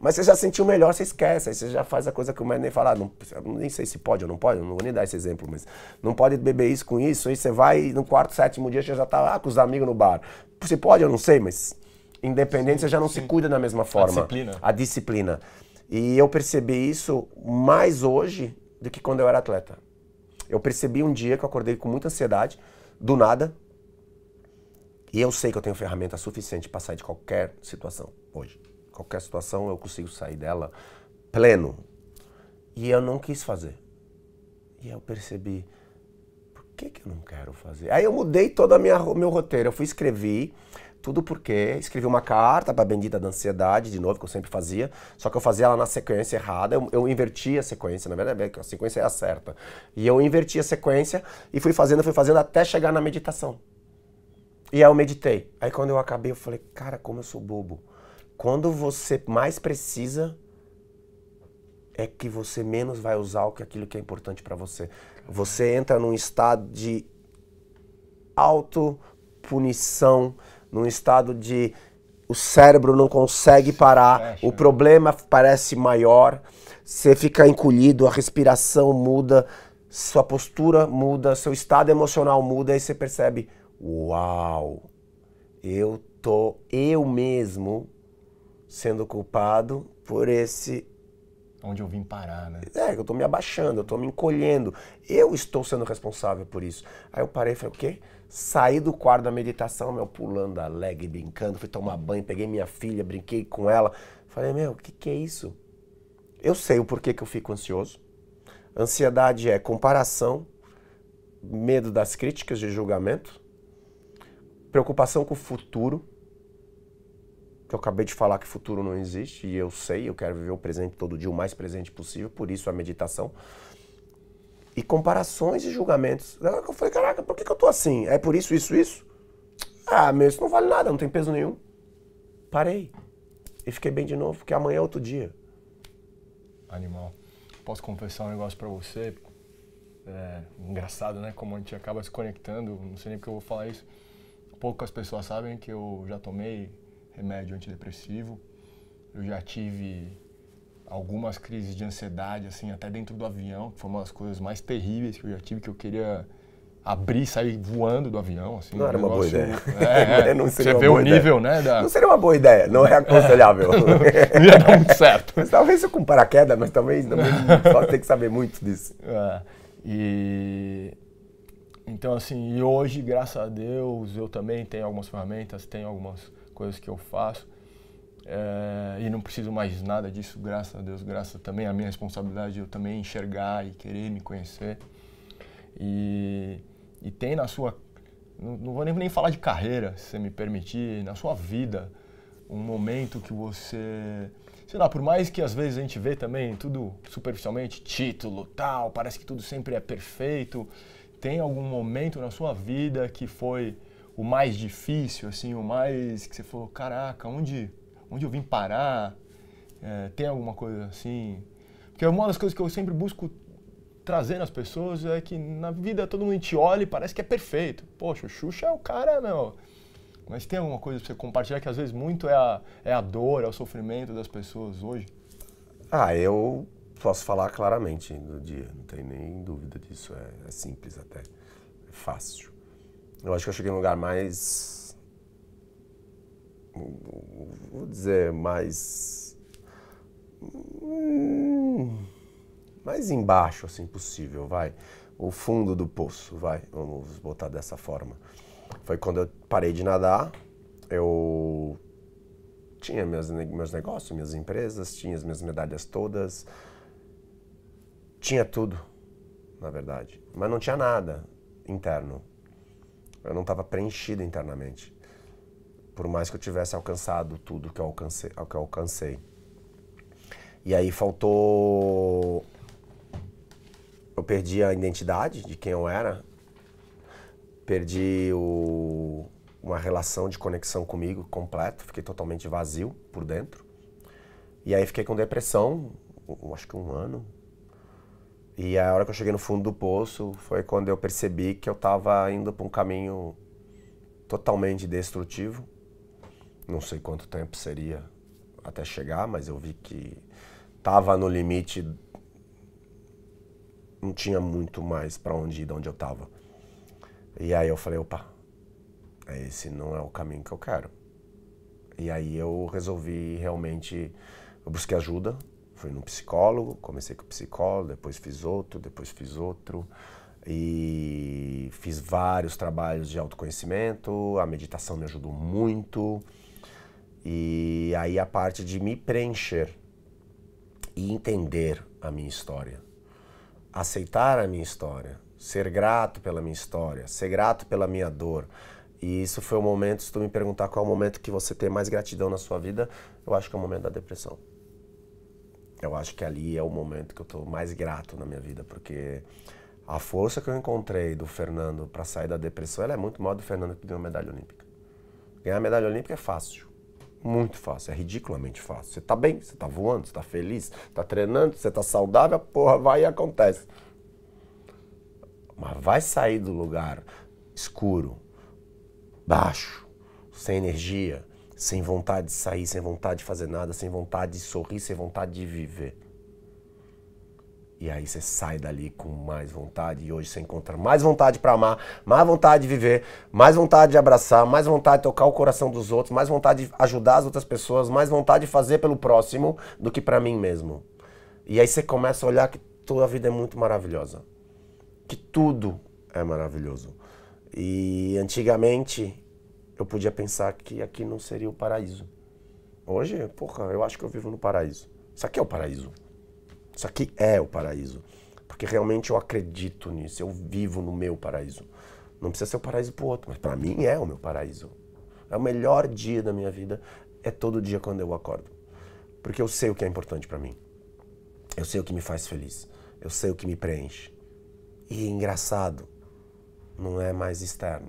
Mas você já sentiu melhor, você esquece. Aí você já faz a coisa que o médico nem fala. Ah, não, nem sei se pode ou não pode, não vou nem dar esse exemplo, mas não pode beber isso com isso. Aí você vai no quarto, sétimo dia, você já tá lá com os amigos no bar. Se pode, eu não sei, mas independente, você já não sim. se cuida da mesma forma. A disciplina. A disciplina. E eu percebi isso mais hoje do que quando eu era atleta. Eu percebi um dia que eu acordei com muita ansiedade, do nada. E eu sei que eu tenho ferramenta suficiente para sair de qualquer situação hoje. Qualquer situação eu consigo sair dela pleno. E eu não quis fazer. E eu percebi, por que, que eu não quero fazer? Aí eu mudei todo o meu roteiro. Eu fui escrever tudo porque escrevi uma carta para a bendita da ansiedade, de novo, que eu sempre fazia, só que eu fazia ela na sequência errada, eu, eu inverti a sequência, na verdade, é a sequência é a certa. E eu inverti a sequência e fui fazendo, fui fazendo até chegar na meditação. E aí eu meditei. Aí quando eu acabei, eu falei, cara, como eu sou bobo. Quando você mais precisa, é que você menos vai usar o que aquilo que é importante para você. Você entra num estado de autopunição punição num estado de o cérebro não consegue parar, é, o problema parece maior, você fica encolhido, a respiração muda, sua postura muda, seu estado emocional muda e você percebe, uau, eu tô eu mesmo sendo culpado por esse onde eu vim parar, né? É, eu tô me abaixando, eu tô me encolhendo. Eu estou sendo responsável por isso. Aí eu parei e falei, o quê? Saí do quarto da meditação, meu, pulando alegre, brincando, fui tomar banho, peguei minha filha, brinquei com ela. Falei, meu, o que, que é isso? Eu sei o porquê que eu fico ansioso. Ansiedade é comparação, medo das críticas de julgamento, preocupação com o futuro, que eu acabei de falar que futuro não existe, e eu sei, eu quero viver o presente todo dia, o mais presente possível, por isso a meditação. E comparações e julgamentos. Eu falei, caraca, por que, que eu tô assim? É por isso, isso, isso? Ah, meu, isso não vale nada, não tem peso nenhum. Parei. E fiquei bem de novo, porque amanhã é outro dia. Animal. Posso confessar um negócio para você? É engraçado, né? Como a gente acaba se conectando, não sei nem porque eu vou falar isso. Poucas pessoas sabem que eu já tomei remédio antidepressivo. Eu já tive algumas crises de ansiedade, assim, até dentro do avião, que foi uma das coisas mais terríveis que eu já tive, que eu queria abrir, sair voando do avião, assim. Não um era uma boa ideia. É, é. não seria Você vê o nível, ideia. né? Da... Não seria uma boa ideia, não é aconselhável. não ia dar muito certo. Mas talvez eu com paraquedas, mas talvez não, só tem que saber muito disso. É. E... Então, assim, e hoje, graças a Deus, eu também tenho algumas ferramentas, tenho algumas coisas que eu faço é, e não preciso mais nada disso, graças a Deus, graças também à minha responsabilidade, eu também enxergar e querer me conhecer. E, e tem na sua, não, não vou nem, nem falar de carreira, se me permitir, na sua vida, um momento que você, sei lá, por mais que às vezes a gente vê também tudo superficialmente, título, tal, parece que tudo sempre é perfeito, tem algum momento na sua vida que foi o mais difícil, assim, o mais que você falou, caraca, onde onde eu vim parar, é, tem alguma coisa assim. Porque uma das coisas que eu sempre busco trazer nas pessoas é que na vida todo mundo te olha e parece que é perfeito. Poxa, o Xuxa é o cara, meu. Mas tem alguma coisa pra você compartilhar que às vezes muito é a, é a dor, é o sofrimento das pessoas hoje? Ah, eu posso falar claramente no dia, não tem nem dúvida disso. É, é simples até, é fácil. Eu acho que eu cheguei num lugar mais vou dizer, mais. Hum, mais embaixo, assim, possível, vai. O fundo do poço, vai. Vamos botar dessa forma. Foi quando eu parei de nadar. Eu tinha meus, meus negócios, minhas empresas, tinha as minhas medalhas todas. Tinha tudo, na verdade. Mas não tinha nada interno. Eu não estava preenchido internamente por mais que eu tivesse alcançado tudo que eu alcancei. Que eu alcancei. E aí faltou. Eu perdi a identidade de quem eu era, perdi o... uma relação de conexão comigo completo, fiquei totalmente vazio por dentro. E aí fiquei com depressão, acho que um ano. E a hora que eu cheguei no fundo do poço foi quando eu percebi que eu estava indo para um caminho totalmente destrutivo não sei quanto tempo seria até chegar, mas eu vi que estava no limite, não tinha muito mais para onde ir de onde eu estava. E aí eu falei, opa, esse não é o caminho que eu quero. E aí eu resolvi realmente, eu busquei ajuda, fui num psicólogo, comecei com psicólogo, depois fiz outro, depois fiz outro e fiz vários trabalhos de autoconhecimento, a meditação me ajudou muito. E aí a parte de me preencher e entender a minha história, aceitar a minha história, ser grato pela minha história, ser grato pela minha dor. E isso foi o momento, se tu me perguntar qual é o momento que você tem mais gratidão na sua vida, eu acho que é o momento da depressão. Eu acho que ali é o momento que eu estou mais grato na minha vida, porque a força que eu encontrei do Fernando para sair da depressão, ela é muito maior do Fernando que ganhou medalha olímpica. Ganhar medalha olímpica é fácil muito fácil, é ridiculamente fácil. Você está bem, você está voando, você está feliz, está treinando, você está saudável, porra vai e acontece. Mas vai sair do lugar escuro, baixo, sem energia, sem vontade de sair, sem vontade de fazer nada, sem vontade de sorrir, sem vontade de viver. E aí você sai dali com mais vontade e hoje você encontra mais vontade para amar, mais vontade de viver, mais vontade de abraçar, mais vontade de tocar o coração dos outros, mais vontade de ajudar as outras pessoas, mais vontade de fazer pelo próximo do que para mim mesmo. E aí você começa a olhar que tua vida é muito maravilhosa. Que tudo é maravilhoso. E antigamente eu podia pensar que aqui não seria o paraíso. Hoje, porra, eu acho que eu vivo no paraíso. Isso aqui é o paraíso. Isso aqui é o paraíso. Porque realmente eu acredito nisso, eu vivo no meu paraíso. Não precisa ser o paraíso pro outro, mas para mim é o meu paraíso. É o melhor dia da minha vida, é todo dia quando eu acordo. Porque eu sei o que é importante para mim. Eu sei o que me faz feliz. Eu sei o que me preenche. E é engraçado, não é mais externo.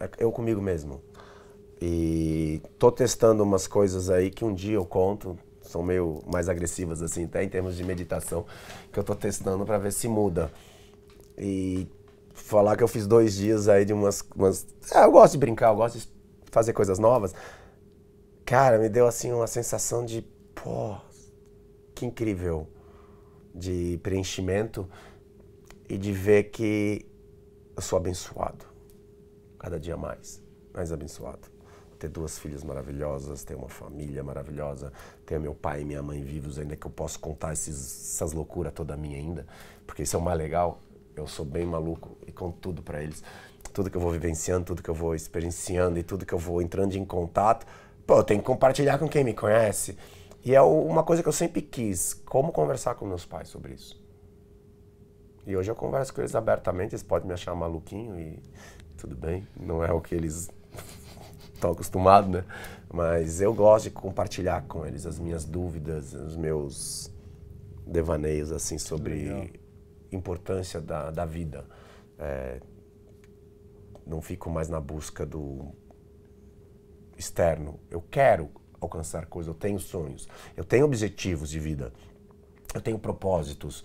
É eu comigo mesmo. E tô testando umas coisas aí que um dia eu conto, são meio mais agressivas, assim, até em termos de meditação, que eu tô testando para ver se muda. E falar que eu fiz dois dias aí de umas. umas... Ah, eu gosto de brincar, eu gosto de fazer coisas novas. Cara, me deu assim uma sensação de. Pô, que incrível! De preenchimento e de ver que eu sou abençoado. Cada dia mais, mais abençoado ter duas filhas maravilhosas, ter uma família maravilhosa, ter meu pai e minha mãe vivos ainda, que eu posso contar esses, essas loucuras toda minha ainda, porque isso é o mais legal. Eu sou bem maluco e conto tudo para eles. Tudo que eu vou vivenciando, tudo que eu vou experienciando e tudo que eu vou entrando em contato, pô, eu tenho que compartilhar com quem me conhece. E é uma coisa que eu sempre quis, como conversar com meus pais sobre isso. E hoje eu converso com eles abertamente, eles podem me achar maluquinho e tudo bem, não é o que eles estão acostumados, né? Mas eu gosto de compartilhar com eles as minhas dúvidas, os meus devaneios, assim, sobre Legal. importância da, da vida. É, não fico mais na busca do externo. Eu quero alcançar coisas, eu tenho sonhos, eu tenho objetivos de vida, eu tenho propósitos,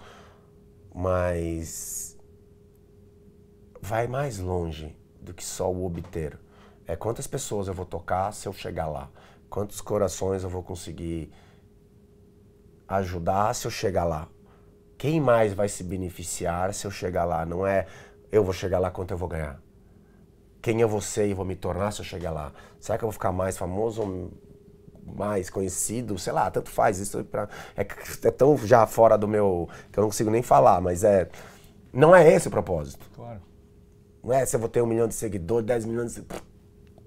mas vai mais longe do que só o obter. É quantas pessoas eu vou tocar se eu chegar lá? Quantos corações eu vou conseguir ajudar se eu chegar lá? Quem mais vai se beneficiar se eu chegar lá? Não é eu vou chegar lá quanto eu vou ganhar. Quem eu é vou ser e vou me tornar se eu chegar lá? Será que eu vou ficar mais famoso ou mais conhecido? Sei lá, tanto faz. Isso é, pra, é, é tão já fora do meu. que eu não consigo nem falar, mas é. Não é esse o propósito. Claro. Não é se eu vou ter um milhão de seguidores, dez milhões de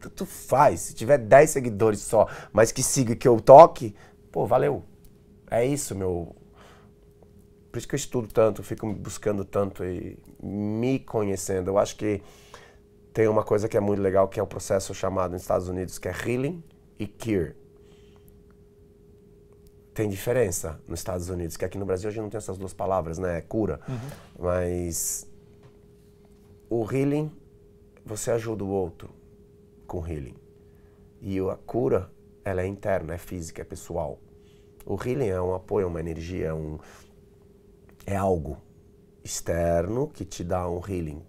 tanto faz. Se tiver 10 seguidores só, mas que siga que eu toque, pô, valeu. É isso, meu. Por isso que eu estudo tanto, fico buscando tanto e me conhecendo. Eu acho que tem uma coisa que é muito legal, que é um processo chamado nos Estados Unidos, que é healing e cure. Tem diferença nos Estados Unidos, que aqui no Brasil a gente não tem essas duas palavras, né? É cura. Uhum. Mas o healing, você ajuda o outro com healing. E a cura, ela é interna, é física, é pessoal. O healing é um apoio, é uma energia, é, um, é algo externo que te dá um healing.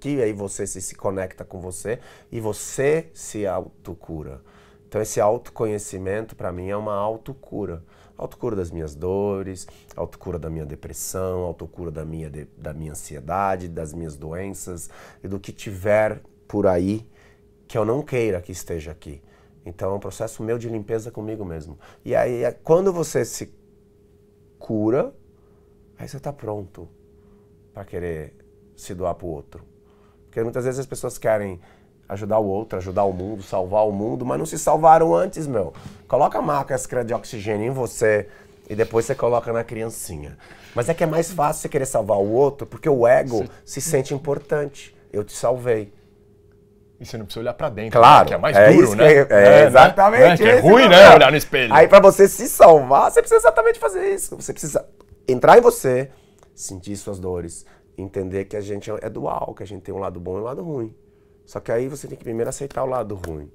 Que aí você se, se conecta com você e você se autocura. Então esse autoconhecimento para mim é uma autocura. Autocura das minhas dores, autocura da minha depressão, autocura da minha, de, da minha ansiedade, das minhas doenças e do que tiver por aí que eu não queira que esteja aqui. Então é um processo meu de limpeza comigo mesmo. E aí, é, quando você se cura, aí você está pronto para querer se doar para o outro. Porque muitas vezes as pessoas querem ajudar o outro, ajudar o mundo, salvar o mundo, mas não se salvaram antes, meu. Coloca a máscara de oxigênio em você e depois você coloca na criancinha. Mas é que é mais fácil você querer salvar o outro porque o ego se sente importante. Eu te salvei. E você não precisa olhar para dentro, né? claro, né? que é mais é duro, né? é, é, é né? exatamente. Né? Que é ruim, né? Olhar no espelho. Aí para você se salvar, você precisa exatamente fazer isso. Você precisa entrar em você, sentir suas dores, entender que a gente é, é dual, que a gente tem um lado bom e um lado ruim. Só que aí você tem que primeiro aceitar o lado ruim.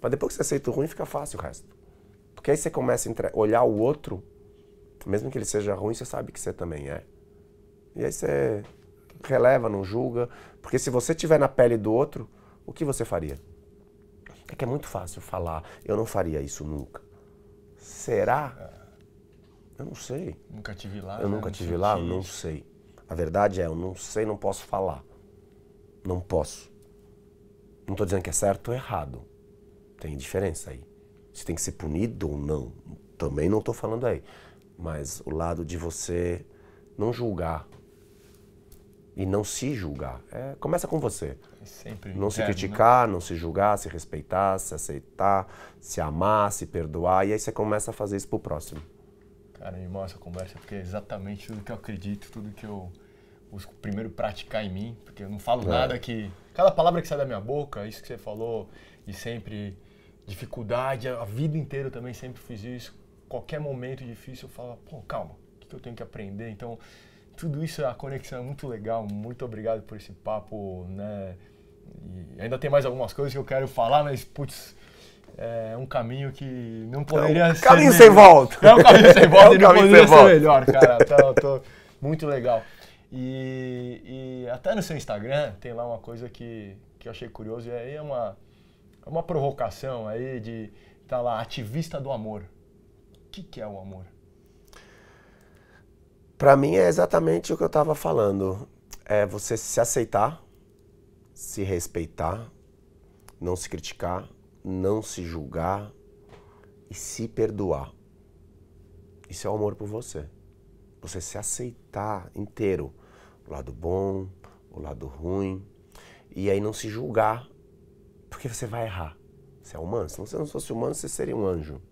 Mas depois que você aceita o ruim, fica fácil o resto. Porque aí você começa a olhar o outro, mesmo que ele seja ruim, você sabe que você também é. E aí você releva, não julga. Porque se você estiver na pele do outro, o que você faria? É que é muito fácil falar, eu não faria isso nunca. Será? Eu não sei. Nunca tive lá. Eu né? nunca tive lá, eu não sei. A verdade é, eu não sei, não posso falar. Não posso. Não estou dizendo que é certo ou errado. Tem diferença aí. Se tem que ser punido ou não, também não estou falando aí. Mas o lado de você não julgar e não se julgar. É, começa com você. Sempre não se é, criticar, né? não se julgar, se respeitar, se aceitar, se amar, se perdoar. E aí você começa a fazer isso pro próximo. Cara, é irmão, essa conversa, porque é exatamente tudo que eu acredito, tudo que eu busco primeiro praticar em mim, porque eu não falo é. nada que. Cada palavra que sai da minha boca, isso que você falou, e sempre dificuldade, a vida inteira eu também sempre fiz isso. Qualquer momento difícil eu falo, pô, calma, o que eu tenho que aprender? Então, tudo isso é a conexão, é muito legal. Muito obrigado por esse papo, né? E ainda tem mais algumas coisas que eu quero falar, mas, putz, é um caminho que não poderia é um Caminho sem volta! É um caminho sem volta é um e não poderia ser volta. melhor, cara. Então, tô, muito legal. E, e, até no seu Instagram tem lá uma coisa que, que eu achei curioso, e aí é uma, é uma provocação aí de tá lá, ativista do amor. O que, que é o amor? Para mim é exatamente o que eu estava falando. É você se aceitar, se respeitar, não se criticar, não se julgar e se perdoar. Isso é o amor por você. Você se aceitar inteiro, o lado bom, o lado ruim, e aí não se julgar, porque você vai errar. Você é humano. Se você não fosse humano, você seria um anjo.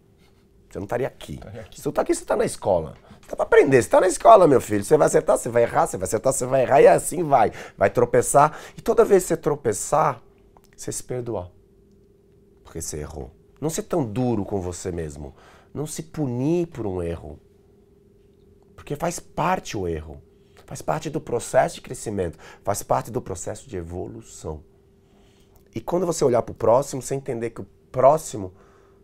Você não estaria aqui. aqui. Se eu tá aqui, você está na escola. Você tá pra aprender, você está na escola, meu filho. Você vai acertar, você vai errar, você vai acertar, você vai errar, e assim vai. Vai tropeçar. E toda vez que você tropeçar, você se perdoar. Porque você errou. Não ser tão duro com você mesmo. Não se punir por um erro. Porque faz parte o erro. Faz parte do processo de crescimento. Faz parte do processo de evolução. E quando você olhar para o próximo, você entender que o próximo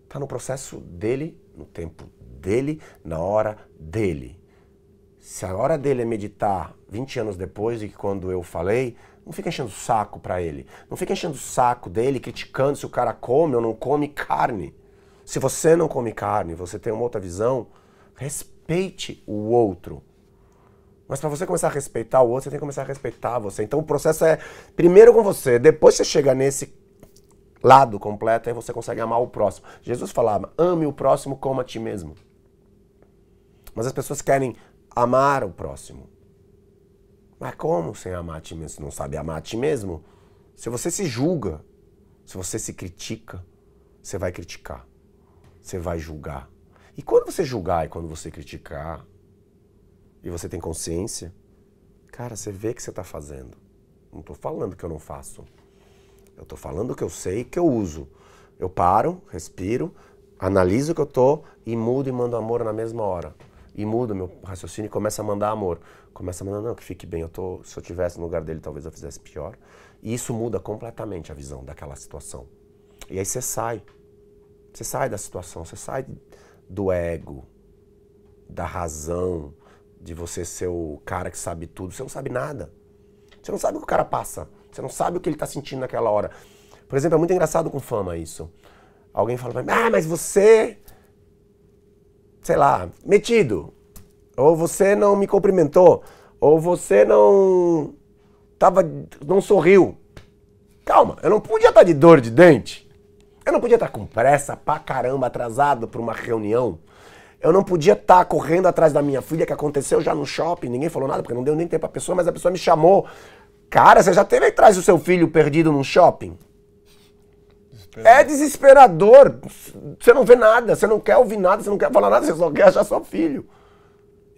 está no processo dele no tempo dele, na hora dele. Se a hora dele é meditar 20 anos depois de quando eu falei, não fica enchendo o saco para ele. Não fica enchendo o saco dele criticando se o cara come ou não come carne. Se você não come carne, você tem uma outra visão, respeite o outro. Mas para você começar a respeitar o outro, você tem que começar a respeitar você. Então o processo é primeiro com você, depois você chega nesse lado completo, aí você consegue amar o próximo. Jesus falava: ame o próximo como a ti mesmo. Mas as pessoas querem amar o próximo. Mas como sem amar a ti mesmo? Você não sabe amar a ti mesmo? Se você se julga, se você se critica, você vai criticar, você vai julgar. E quando você julgar e quando você criticar, e você tem consciência, cara, você vê que você está fazendo. Não estou falando que eu não faço. Eu estou falando o que eu sei que eu uso. Eu paro, respiro, analiso o que eu estou e mudo e mando amor na mesma hora. E mudo meu raciocínio e começa a mandar amor. Começa a mandar, não, que fique bem, eu tô, se eu tivesse no lugar dele talvez eu fizesse pior. E isso muda completamente a visão daquela situação. E aí você sai. Você sai da situação, você sai do ego, da razão, de você ser o cara que sabe tudo. Você não sabe nada. Você não sabe o que o cara passa. Você não sabe o que ele está sentindo naquela hora. Por exemplo, é muito engraçado com fama isso. Alguém fala para mim, ah, mas você, sei lá, metido. Ou você não me cumprimentou. Ou você não tava, não sorriu. Calma, eu não podia estar tá de dor de dente. Eu não podia estar tá com pressa pra caramba, atrasado pra uma reunião. Eu não podia estar tá correndo atrás da minha filha que aconteceu já no shopping, ninguém falou nada, porque não deu nem tempo pra pessoa, mas a pessoa me chamou Cara, você já teve atrás do seu filho perdido num shopping? É desesperador. Você não vê nada, você não quer ouvir nada, você não quer falar nada, você só quer achar seu filho.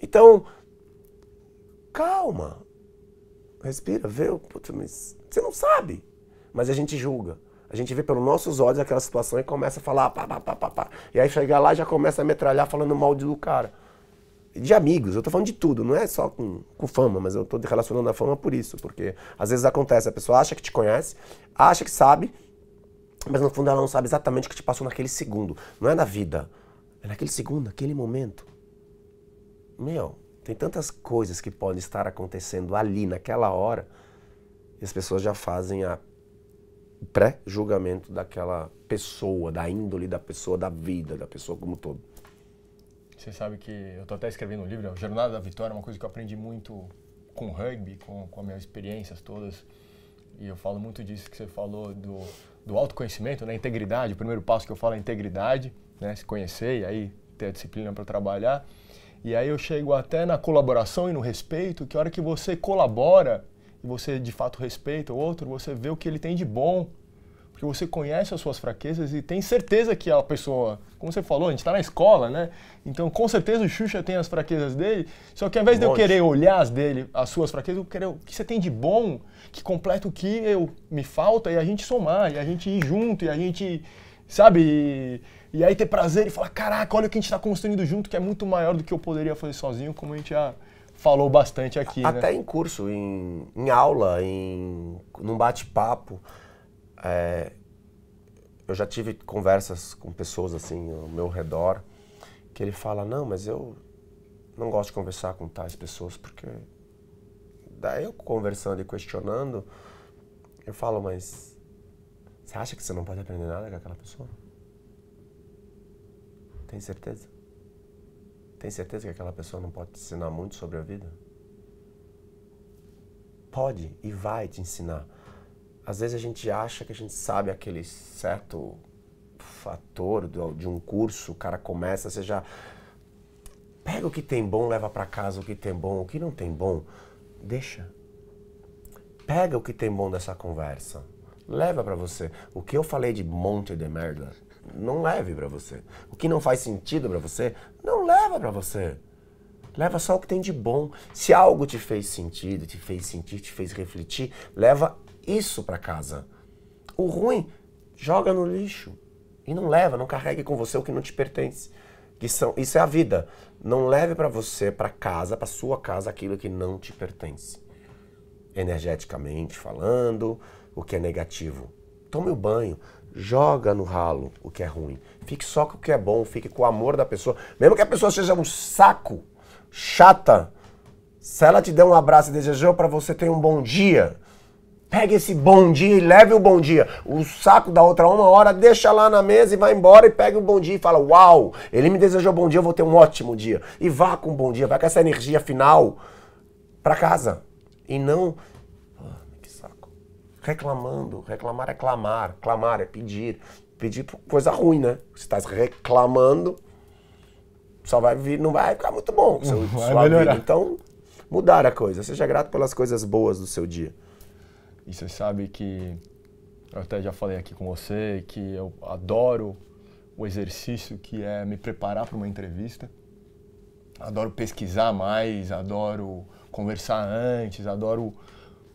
Então, calma. Respira, vê. Putz, mas você não sabe. Mas a gente julga. A gente vê pelos nossos olhos aquela situação e começa a falar pá, pá, pá, pá, pá. E aí chegar lá e já começa a metralhar falando mal do cara de amigos, eu estou falando de tudo, não é só com, com fama, mas eu estou relacionando a fama por isso, porque às vezes acontece, a pessoa acha que te conhece, acha que sabe, mas no fundo ela não sabe exatamente o que te passou naquele segundo. Não é na vida, é naquele segundo, naquele momento. Meu, tem tantas coisas que podem estar acontecendo ali, naquela hora, e as pessoas já fazem a pré-julgamento daquela pessoa, da índole da pessoa, da vida da pessoa como todo. Você sabe que eu estou até escrevendo um livro, é Jornada da Vitória, uma coisa que eu aprendi muito com rugby, com, com as minhas experiências todas. E eu falo muito disso que você falou do, do autoconhecimento, né? Integridade. O primeiro passo que eu falo é integridade, né? Se conhecer e aí ter a disciplina para trabalhar. E aí eu chego até na colaboração e no respeito, que a hora que você colabora e você de fato respeita o outro, você vê o que ele tem de bom porque você conhece as suas fraquezas e tem certeza que a pessoa, como você falou, a gente está na escola, né? Então, com certeza o Xuxa tem as fraquezas dele, só que ao invés Lógico. de eu querer olhar as dele, as suas fraquezas, eu quero o que você tem de bom, que completa o que eu me falta e a gente somar, e a gente ir junto, e a gente, sabe, e, e aí ter prazer e falar, caraca, olha o que a gente está construindo junto, que é muito maior do que eu poderia fazer sozinho, como a gente já falou bastante aqui. Né? Até né? em curso, em, em aula, em num bate-papo. É, eu já tive conversas com pessoas assim ao meu redor que ele fala não, mas eu não gosto de conversar com tais pessoas porque daí eu conversando e questionando eu falo mas você acha que você não pode aprender nada com aquela pessoa? Tem certeza? Tem certeza que aquela pessoa não pode te ensinar muito sobre a vida? Pode e vai te ensinar às vezes a gente acha que a gente sabe aquele certo fator do, de um curso, o cara começa, você já pega o que tem bom, leva para casa o que tem bom, o que não tem bom, deixa. Pega o que tem bom dessa conversa, leva para você. O que eu falei de monte de merda, não leve para você. O que não faz sentido para você, não leva para você. Leva só o que tem de bom. Se algo te fez sentido, te fez sentir, te fez refletir, leva isso para casa. O ruim, joga no lixo e não leva, não carregue com você o que não te pertence. Que são, isso é a vida. Não leve para você, para casa, para sua casa aquilo que não te pertence. Energeticamente falando, o que é negativo. Tome o banho, joga no ralo o que é ruim. Fique só com o que é bom, fique com o amor da pessoa. Mesmo que a pessoa seja um saco, chata, se ela te der um abraço e desejou para você ter um bom dia, Pega esse bom dia e leve o bom dia. O saco da outra uma hora, deixa lá na mesa e vai embora e pega o bom dia e fala: Uau, ele me desejou bom dia, eu vou ter um ótimo dia. E vá com um bom dia, vai com essa energia final para casa. E não. Ah, que saco. Reclamando, reclamar é clamar, clamar é pedir. Pedir coisa ruim, né? Você tá reclamando, só vai vir, não vai ficar muito bom. Seu, vai sua melhorar. Vida. Então, mudar a coisa. Seja grato pelas coisas boas do seu dia. E você sabe que eu até já falei aqui com você que eu adoro o exercício que é me preparar para uma entrevista. Adoro pesquisar mais, adoro conversar antes, adoro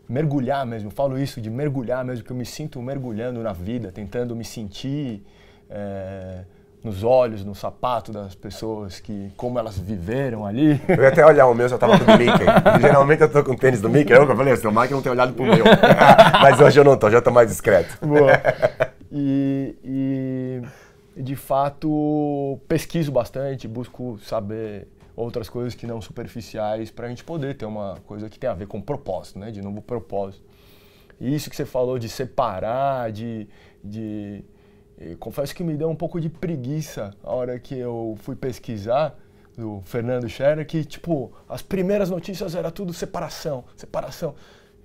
mergulhar mesmo. Falo isso de mergulhar mesmo, que eu me sinto mergulhando na vida, tentando me sentir. É nos olhos, no sapato das pessoas, que como elas viveram ali. Eu ia até olhar o meu, já tava com o Mickey. Geralmente eu tô com o tênis do Mickey, eu falei, seu Mike não tem olhado pro meu. Mas hoje eu não tô, já tô mais discreto. Boa. E, e de fato pesquiso bastante, busco saber outras coisas que não superficiais para a gente poder ter uma coisa que tem a ver com propósito, né? De novo propósito. E isso que você falou de separar, de, de confesso que me deu um pouco de preguiça a hora que eu fui pesquisar do Fernando Scherer, que tipo, as primeiras notícias era tudo separação, separação.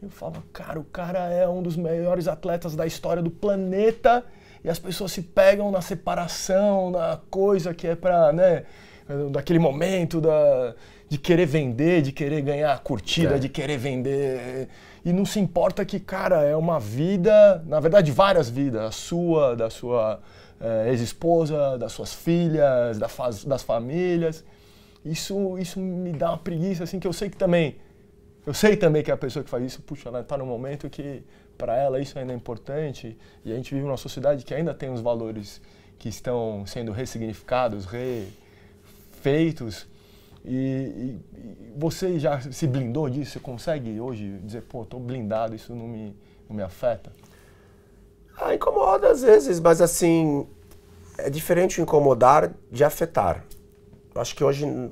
Eu falo, cara, o cara é um dos melhores atletas da história do planeta e as pessoas se pegam na separação, na coisa que é pra, né, daquele momento da, de querer vender, de querer ganhar curtida, é. de querer vender e não se importa que, cara, é uma vida, na verdade, várias vidas, a sua, da sua é, ex-esposa, das suas filhas, da faz, das famílias. Isso, isso me dá uma preguiça, assim, que eu sei que também, eu sei também que é a pessoa que faz isso, puxa, ela né, está num momento que para ela isso ainda é importante e a gente vive numa sociedade que ainda tem os valores que estão sendo ressignificados, refeitos e, e, e, você já se blindou disso? Você consegue hoje dizer, pô, estou blindado, isso não me, não me afeta? Ah, incomoda às vezes, mas assim, é diferente o incomodar de afetar. Eu acho que hoje hum,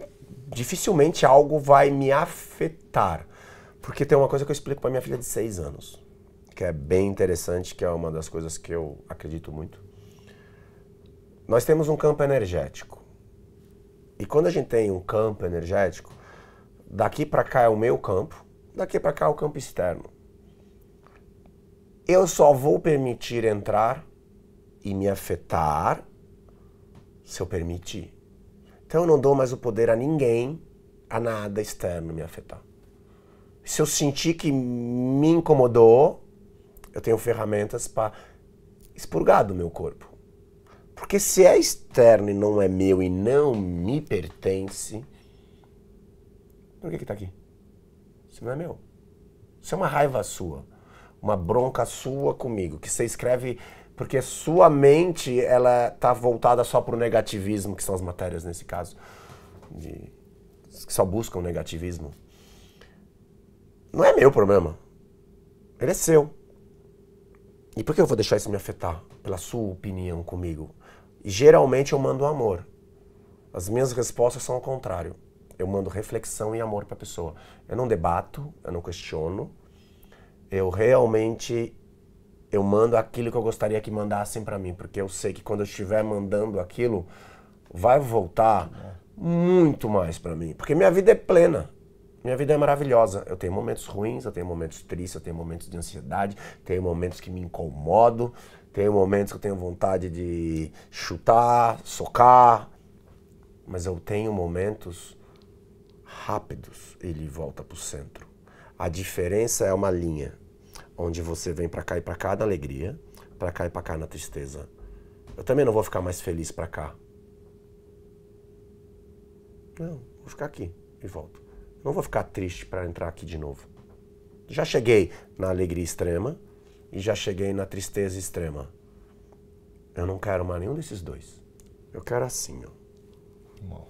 dificilmente algo vai me afetar. Porque tem uma coisa que eu explico para minha filha de 6 anos, que é bem interessante, que é uma das coisas que eu acredito muito. Nós temos um campo energético e quando a gente tem um campo energético, daqui para cá é o meu campo, daqui para cá é o campo externo. Eu só vou permitir entrar e me afetar se eu permitir. Então eu não dou mais o poder a ninguém, a nada externo me afetar. Se eu sentir que me incomodou, eu tenho ferramentas para expurgar do meu corpo. Porque se é externo e não é meu e não me pertence, por que está aqui? Isso não é meu. Isso é uma raiva sua, uma bronca sua comigo, que você escreve porque sua mente ela está voltada só para o negativismo, que são as matérias nesse caso, de, que só buscam negativismo. Não é meu problema. Ele é seu. E por que eu vou deixar isso me afetar? pela sua opinião comigo. Geralmente eu mando amor. As minhas respostas são ao contrário. Eu mando reflexão e amor para a pessoa. Eu não debato, eu não questiono. Eu realmente eu mando aquilo que eu gostaria que mandassem para mim, porque eu sei que quando eu estiver mandando aquilo, vai voltar muito mais para mim, porque minha vida é plena. Minha vida é maravilhosa. Eu tenho momentos ruins, eu tenho momentos tristes, eu tenho momentos de ansiedade, tenho momentos que me incomodo, tem momentos que eu tenho vontade de chutar, socar, mas eu tenho momentos rápidos. Ele volta para o centro. A diferença é uma linha onde você vem para cá e para cá na alegria, para cá e para cá na tristeza. Eu também não vou ficar mais feliz para cá. Não, vou ficar aqui e volto. Não vou ficar triste para entrar aqui de novo. Já cheguei na alegria extrema, e já cheguei na tristeza extrema. Eu não quero mais nenhum desses dois. Eu quero assim, ó.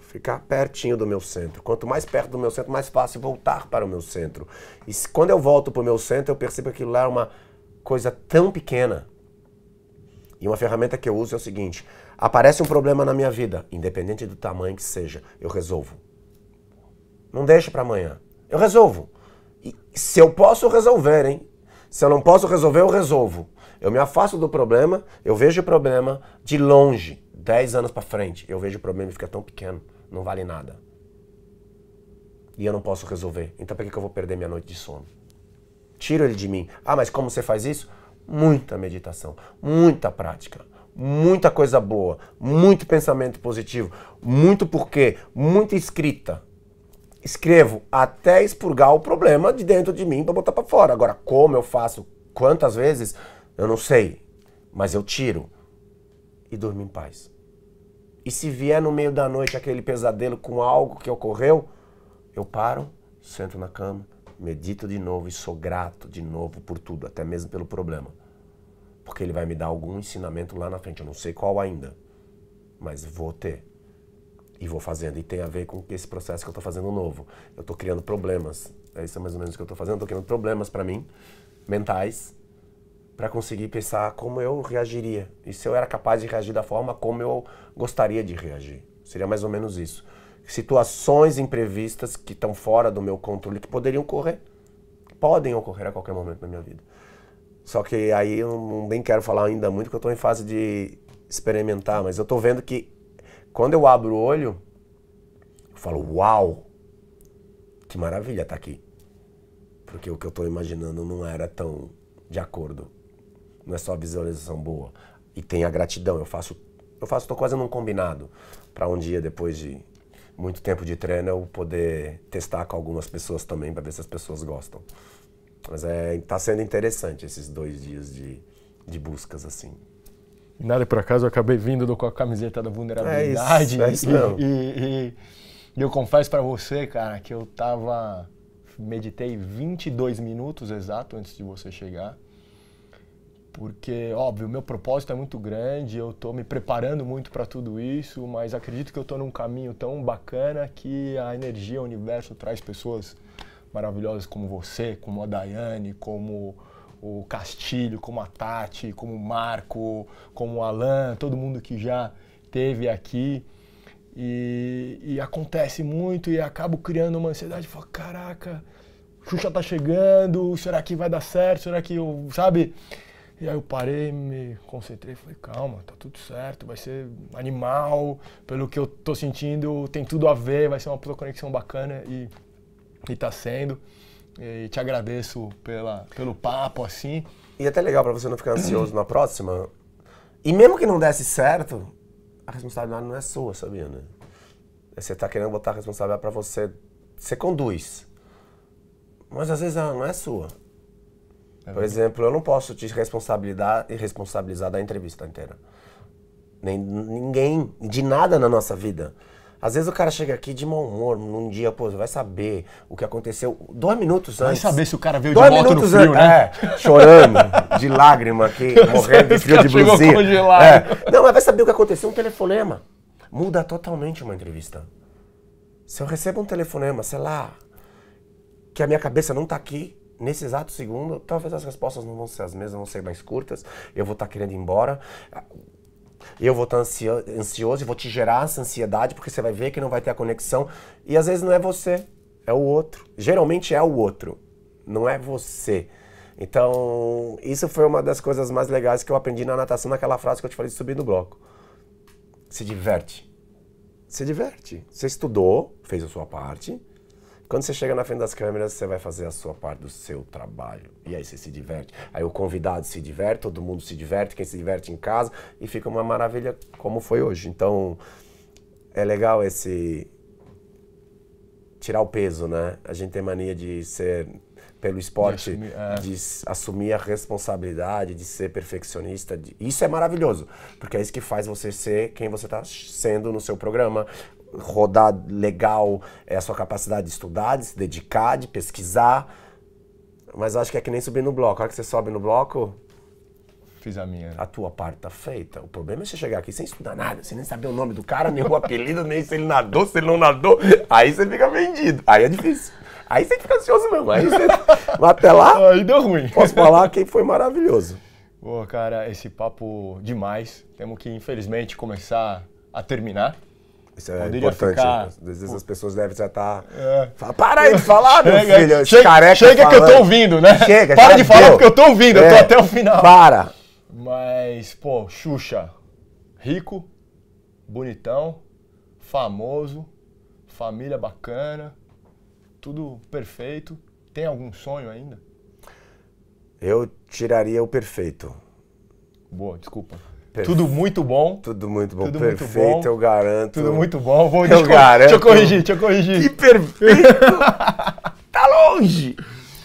Ficar pertinho do meu centro. Quanto mais perto do meu centro, mais fácil voltar para o meu centro. E se, quando eu volto para o meu centro, eu percebo que aquilo lá é uma coisa tão pequena. E uma ferramenta que eu uso é o seguinte: aparece um problema na minha vida, independente do tamanho que seja, eu resolvo. Não deixo para amanhã. Eu resolvo. E se eu posso resolver, hein? Se eu não posso resolver, eu resolvo. Eu me afasto do problema, eu vejo o problema de longe, 10 anos para frente. Eu vejo o problema e fica tão pequeno, não vale nada. E eu não posso resolver. Então por que, que eu vou perder minha noite de sono? Tiro ele de mim. Ah, mas como você faz isso? Muita meditação, muita prática, muita coisa boa, muito pensamento positivo, muito porquê, muita escrita escrevo até expurgar o problema de dentro de mim para botar para fora. Agora, como eu faço, quantas vezes, eu não sei, mas eu tiro e durmo em paz. E se vier no meio da noite aquele pesadelo com algo que ocorreu, eu paro, sento na cama, medito de novo e sou grato de novo por tudo, até mesmo pelo problema. Porque ele vai me dar algum ensinamento lá na frente. Eu não sei qual ainda, mas vou ter e vou fazendo. E tem a ver com esse processo que eu estou fazendo novo. Eu estou criando problemas. É isso é mais ou menos o que eu estou fazendo. Estou criando problemas para mim, mentais, para conseguir pensar como eu reagiria. E se eu era capaz de reagir da forma como eu gostaria de reagir. Seria mais ou menos isso. Situações imprevistas que estão fora do meu controle, que poderiam ocorrer. Podem ocorrer a qualquer momento na minha vida. Só que aí eu não bem quero falar ainda muito, porque eu estou em fase de experimentar, mas eu estou vendo que quando eu abro o olho, eu falo, uau, que maravilha tá aqui. Porque o que eu estou imaginando não era tão de acordo. Não é só a visualização boa. E tem a gratidão. Eu faço, eu faço, tô quase num combinado para um dia depois de muito tempo de treino eu poder testar com algumas pessoas também para ver se as pessoas gostam. Mas é, tá sendo interessante esses dois dias de, de buscas assim nada por acaso, eu acabei vindo com a camiseta da vulnerabilidade. É isso, é isso e, e, e, eu confesso para você, cara, que eu tava. Meditei 22 minutos exato antes de você chegar. Porque, óbvio, meu propósito é muito grande, eu estou me preparando muito para tudo isso, mas acredito que eu estou num caminho tão bacana que a energia, o universo traz pessoas maravilhosas como você, como a Daiane, como o Castilho, como a Tati, como o Marco, como o Alan, todo mundo que já teve aqui. E, e acontece muito e acabo criando uma ansiedade. Falo, caraca, Xuxa tá chegando, será que vai dar certo? Será que eu, sabe? E aí eu parei, me concentrei, falei, calma, tá tudo certo, vai ser animal, pelo que eu tô sentindo, tem tudo a ver, vai ser uma conexão bacana e, e tá sendo. E te agradeço pela, pelo papo, assim. E é até legal para você não ficar ansioso na próxima. E mesmo que não desse certo, a responsabilidade não é sua, sabia, né? Você tá querendo botar a responsabilidade para você. Você conduz. Mas às vezes ela não é sua. É Por exemplo, eu não posso te responsabilizar e responsabilizar da entrevista inteira. Nem ninguém, de nada na nossa vida. Às vezes o cara chega aqui de mau humor, num dia, pô, vai saber o que aconteceu dois minutos antes. Vai saber se o cara veio dois de moto no frio, né? É, chorando, de lágrima, aqui, morrendo de frio de blusinha. É. Não, mas vai saber o que aconteceu, um telefonema. Muda totalmente uma entrevista. Se eu recebo um telefonema, sei lá, que a minha cabeça não tá aqui, nesse exato segundo, talvez as respostas não vão ser as mesmas, vão ser mais curtas, eu vou estar tá querendo ir embora eu vou estar ansioso e vou te gerar essa ansiedade porque você vai ver que não vai ter a conexão. E às vezes não é você, é o outro. Geralmente é o outro, não é você. Então, isso foi uma das coisas mais legais que eu aprendi na natação, naquela frase que eu te falei de subir no bloco. Se diverte. Se diverte. Você estudou, fez a sua parte, quando você chega na frente das câmeras, você vai fazer a sua parte do seu trabalho. E aí você se diverte. Aí o convidado se diverte, todo mundo se diverte, quem se diverte em casa, e fica uma maravilha como foi hoje. Então, é legal esse. tirar o peso, né? A gente tem mania de ser. Pelo esporte, de assumir, é. de assumir a responsabilidade, de ser perfeccionista. De... Isso é maravilhoso, porque é isso que faz você ser quem você está sendo no seu programa, rodar legal é a sua capacidade de estudar, de se dedicar, de pesquisar. Mas acho que é que nem subir no bloco. A hora que você sobe no bloco. Fiz a minha. A tua parte tá feita. O problema é você chegar aqui sem estudar nada, sem nem saber o nome do cara, nem o apelido, nem se ele nadou, se ele não nadou. Aí você fica vendido. Aí é difícil. Aí você fica ansioso mesmo. Aí você... Mas até lá. Aí deu ruim. Posso falar que foi maravilhoso. Pô, cara, esse papo demais. Temos que, infelizmente, começar a terminar. Isso é Poderia importante. Ficar... Né? Às vezes as pessoas devem já estar. Tá é. Fala, para aí de falar, meu chega, filho. Chega, careca chega que eu tô ouvindo, né? Chega, para de deu. falar porque eu tô ouvindo, é. eu tô é. até o final. Para! Mas, pô, Xuxa, rico, bonitão, famoso, família bacana, tudo perfeito. Tem algum sonho ainda? Eu tiraria o perfeito. Boa, desculpa. Perfe... Tudo muito bom. Tudo muito bom. Tudo perfeito, muito bom. eu garanto. Tudo muito bom. Vou eu deixa, garanto. Deixa eu corrigir, deixa eu corrigir. Que perfeito! tá longe!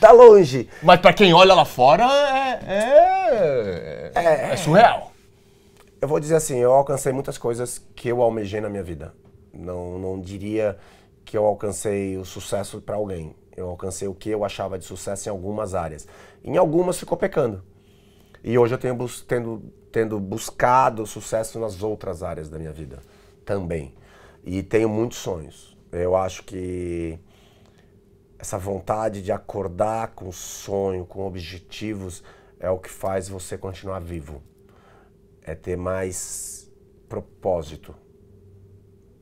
Tá longe. Mas para quem olha lá fora, é, é, é, é surreal. Eu vou dizer assim, eu alcancei muitas coisas que eu almejei na minha vida. Não, não diria que eu alcancei o sucesso para alguém. Eu alcancei o que eu achava de sucesso em algumas áreas. Em algumas ficou pecando. E hoje eu tenho tendo tendo buscado sucesso nas outras áreas da minha vida também. E tenho muitos sonhos. Eu acho que essa vontade de acordar com sonho, com objetivos, é o que faz você continuar vivo. É ter mais propósito.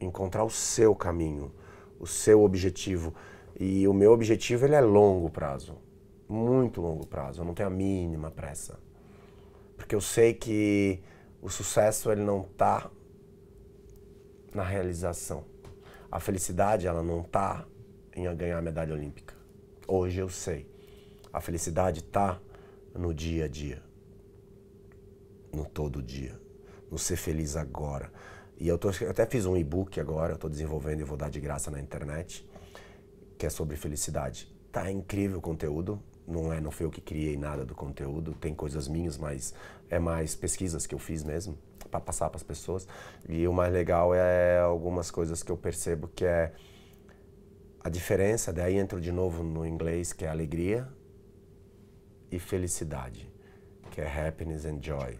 Encontrar o seu caminho, o seu objetivo. E o meu objetivo ele é longo prazo. Muito longo prazo. Eu não tenho a mínima pressa. Porque eu sei que o sucesso ele não está na realização. A felicidade ela não está em ganhar a medalha olímpica. Hoje eu sei. A felicidade está no dia a dia. No todo dia. No ser feliz agora. E eu, tô, eu até fiz um e-book agora, eu estou desenvolvendo e vou dar de graça na internet, que é sobre felicidade. Tá incrível o conteúdo, não é, não foi eu que criei nada do conteúdo, tem coisas minhas, mas é mais pesquisas que eu fiz mesmo para passar para as pessoas. E o mais legal é algumas coisas que eu percebo que é a diferença, daí entro de novo no inglês, que é alegria e felicidade, que é happiness and joy.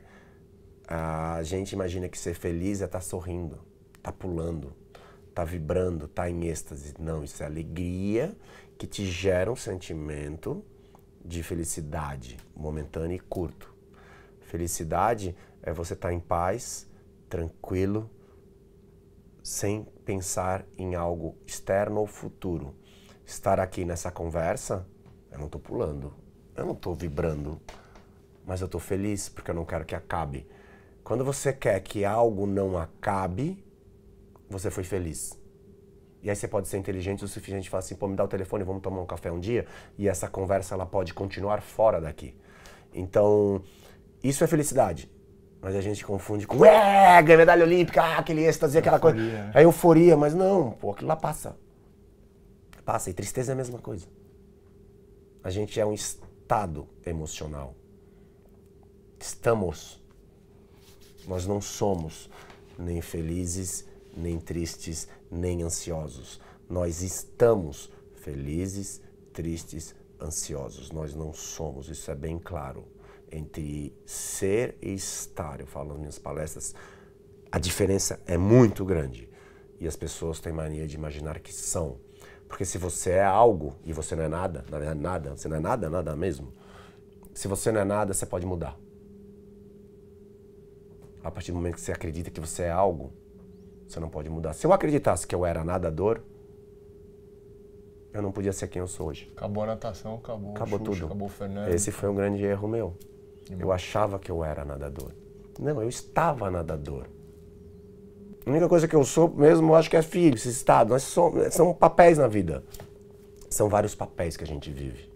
A gente imagina que ser feliz é estar tá sorrindo, tá pulando, tá vibrando, tá em êxtase. Não, isso é alegria que te gera um sentimento de felicidade momentânea e curto. Felicidade é você estar tá em paz, tranquilo, sem pensar em algo externo ou futuro. Estar aqui nessa conversa, eu não estou pulando, eu não estou vibrando, mas eu estou feliz porque eu não quero que acabe. Quando você quer que algo não acabe, você foi feliz. E aí você pode ser inteligente o suficiente e falar assim, pô, me dá o telefone, vamos tomar um café um dia. E essa conversa ela pode continuar fora daqui. Então, isso é felicidade. Mas a gente confunde com, é, ganha medalha olímpica, ah, aquele êxtase, aquela euforia. coisa. É euforia, mas não, pô, aquilo lá passa. Passa. E tristeza é a mesma coisa. A gente é um estado emocional. Estamos. Nós não somos nem felizes, nem tristes, nem ansiosos. Nós estamos felizes, tristes, ansiosos. Nós não somos, isso é bem claro. Entre ser e estar, eu falo nas minhas palestras, a diferença é muito grande. E as pessoas têm mania de imaginar que são. Porque se você é algo e você não é nada, na verdade, nada, você não é nada, nada mesmo. Se você não é nada, você pode mudar. A partir do momento que você acredita que você é algo, você não pode mudar. Se eu acreditasse que eu era nadador, eu não podia ser quem eu sou hoje. Acabou a natação, acabou, acabou Xuxa, tudo. Acabou o Fernando. Esse foi um grande erro meu. Eu achava que eu era nadador. Não, eu estava nadador. A única coisa que eu sou mesmo, eu acho que é filho, esse estado. Nós somos, são papéis na vida. São vários papéis que a gente vive.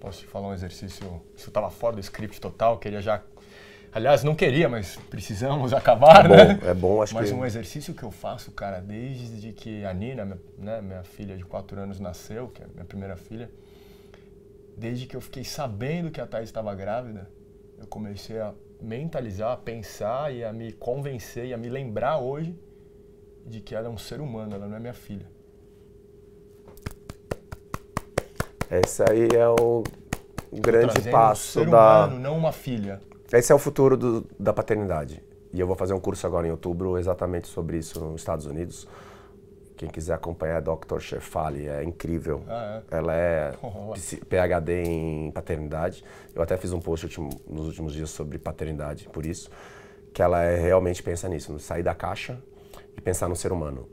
Posso te falar um exercício? Isso estava fora do script total, queria já Aliás, não queria, mas precisamos acabar, é né? é bom, acho mas que... Mas um exercício que eu faço, cara, desde que a Nina, minha, né, minha filha de 4 anos, nasceu, que é minha primeira filha, desde que eu fiquei sabendo que a Thais estava grávida, eu comecei a mentalizar, a pensar e a me convencer e a me lembrar hoje de que ela é um ser humano, ela não é minha filha. Esse aí é o grande passo um ser da humano, não uma filha. Esse é o futuro do, da paternidade. E eu vou fazer um curso agora em outubro exatamente sobre isso nos Estados Unidos. Quem quiser acompanhar a Dr. Shefali, é incrível. Ah, é. Ela é PhD em paternidade. Eu até fiz um post último, nos últimos dias sobre paternidade, por isso, que ela é, realmente pensa nisso, no sair da caixa e pensar no ser humano.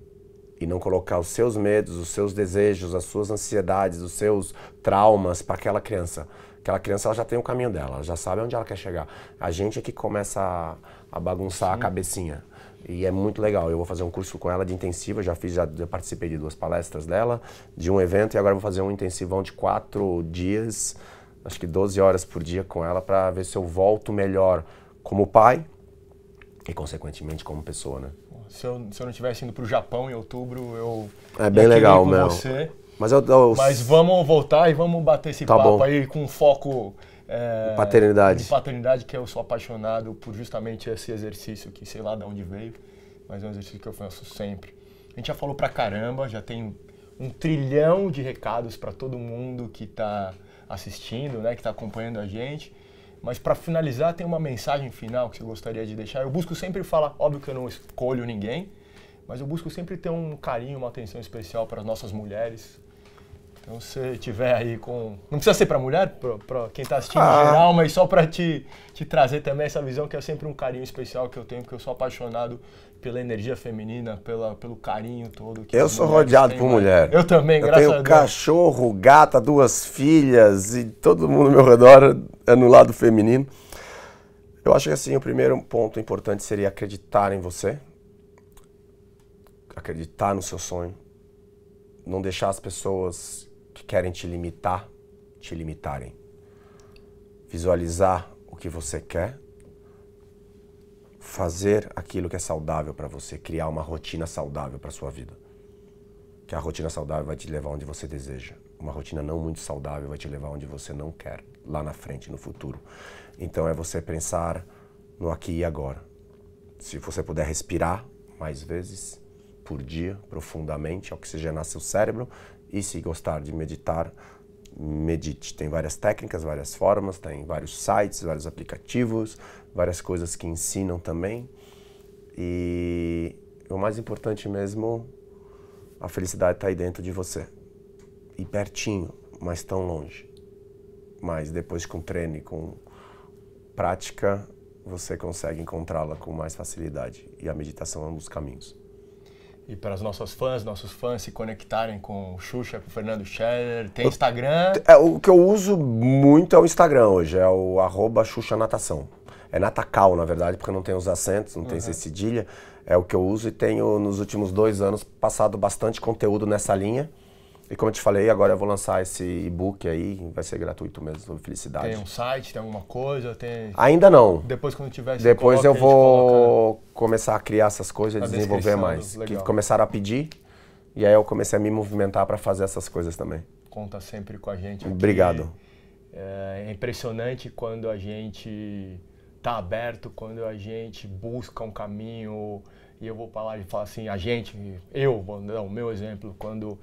E não colocar os seus medos, os seus desejos, as suas ansiedades, os seus traumas para aquela criança. Aquela criança ela já tem o caminho dela, ela já sabe onde ela quer chegar. A gente é que começa a, a bagunçar Sim. a cabecinha. E é muito legal. Eu vou fazer um curso com ela de intensiva, já fiz, já, participei de duas palestras dela, de um evento, e agora vou fazer um intensivão de quatro dias, acho que 12 horas por dia com ela, para ver se eu volto melhor como pai e, consequentemente, como pessoa, né? Se eu, se eu não estivesse indo para o Japão em outubro, eu. É bem legal, meu. Você. Mas, eu, eu... Mas vamos voltar e vamos bater esse tá papo bom. aí com foco é, paternidade. paternidade, que eu sou apaixonado por justamente esse exercício que sei lá de onde veio, mas é um exercício que eu faço sempre. A gente já falou pra caramba, já tem um trilhão de recados para todo mundo que está assistindo, né, que está acompanhando a gente. Mas para finalizar, tem uma mensagem final que você gostaria de deixar. Eu busco sempre falar, óbvio que eu não escolho ninguém, mas eu busco sempre ter um carinho, uma atenção especial para as nossas mulheres, então, se tiver aí com. Não precisa ser para mulher, para quem está assistindo ah. em geral, mas só para te, te trazer também essa visão, que é sempre um carinho especial que eu tenho, porque eu sou apaixonado pela energia feminina, pela, pelo carinho todo. eu sou rodeado por mais. mulher. Eu também, eu graças a Deus. tenho cachorro, gata, duas filhas e todo mundo ao meu redor é no lado feminino. Eu acho que assim, o primeiro ponto importante seria acreditar em você, acreditar no seu sonho, não deixar as pessoas querem te limitar, te limitarem. Visualizar o que você quer, fazer aquilo que é saudável para você, criar uma rotina saudável para sua vida. Que a rotina saudável vai te levar onde você deseja. Uma rotina não muito saudável vai te levar onde você não quer, lá na frente, no futuro. Então é você pensar no aqui e agora. Se você puder respirar mais vezes por dia, profundamente, é oxigenar seu cérebro, e se gostar de meditar, medite. Tem várias técnicas, várias formas, tem vários sites, vários aplicativos, várias coisas que ensinam também. E o mais importante mesmo, a felicidade está aí dentro de você. E pertinho, mas tão longe. Mas depois com treino e com prática, você consegue encontrá-la com mais facilidade. E a meditação é um dos caminhos e para as nossas fãs, nossos fãs se conectarem com o Xuxa, com o Fernando Scheller? Tem Instagram? É, o que eu uso muito é o Instagram hoje, é o arroba Xuxa Natação. É Natacal, na verdade, porque não tem os acentos, não uhum. tem cedilha. É o que eu uso e tenho, nos últimos dois anos, passado bastante conteúdo nessa linha. E como eu te falei, agora eu vou lançar esse e-book aí, vai ser gratuito mesmo, sobre felicidade. Tem um site, tem alguma coisa? Tem... Ainda não. Depois quando tiver... Depois coloca, eu vou coloca... Né? começar a criar essas coisas e tá desenvolver mais. Legal. Que começaram a pedir, e aí eu comecei a me movimentar para fazer essas coisas também. Conta sempre com a gente. Aqui. Obrigado. É impressionante quando a gente está aberto, quando a gente busca um caminho, e eu vou falar e falar assim, a gente, eu, vou dar o meu exemplo, quando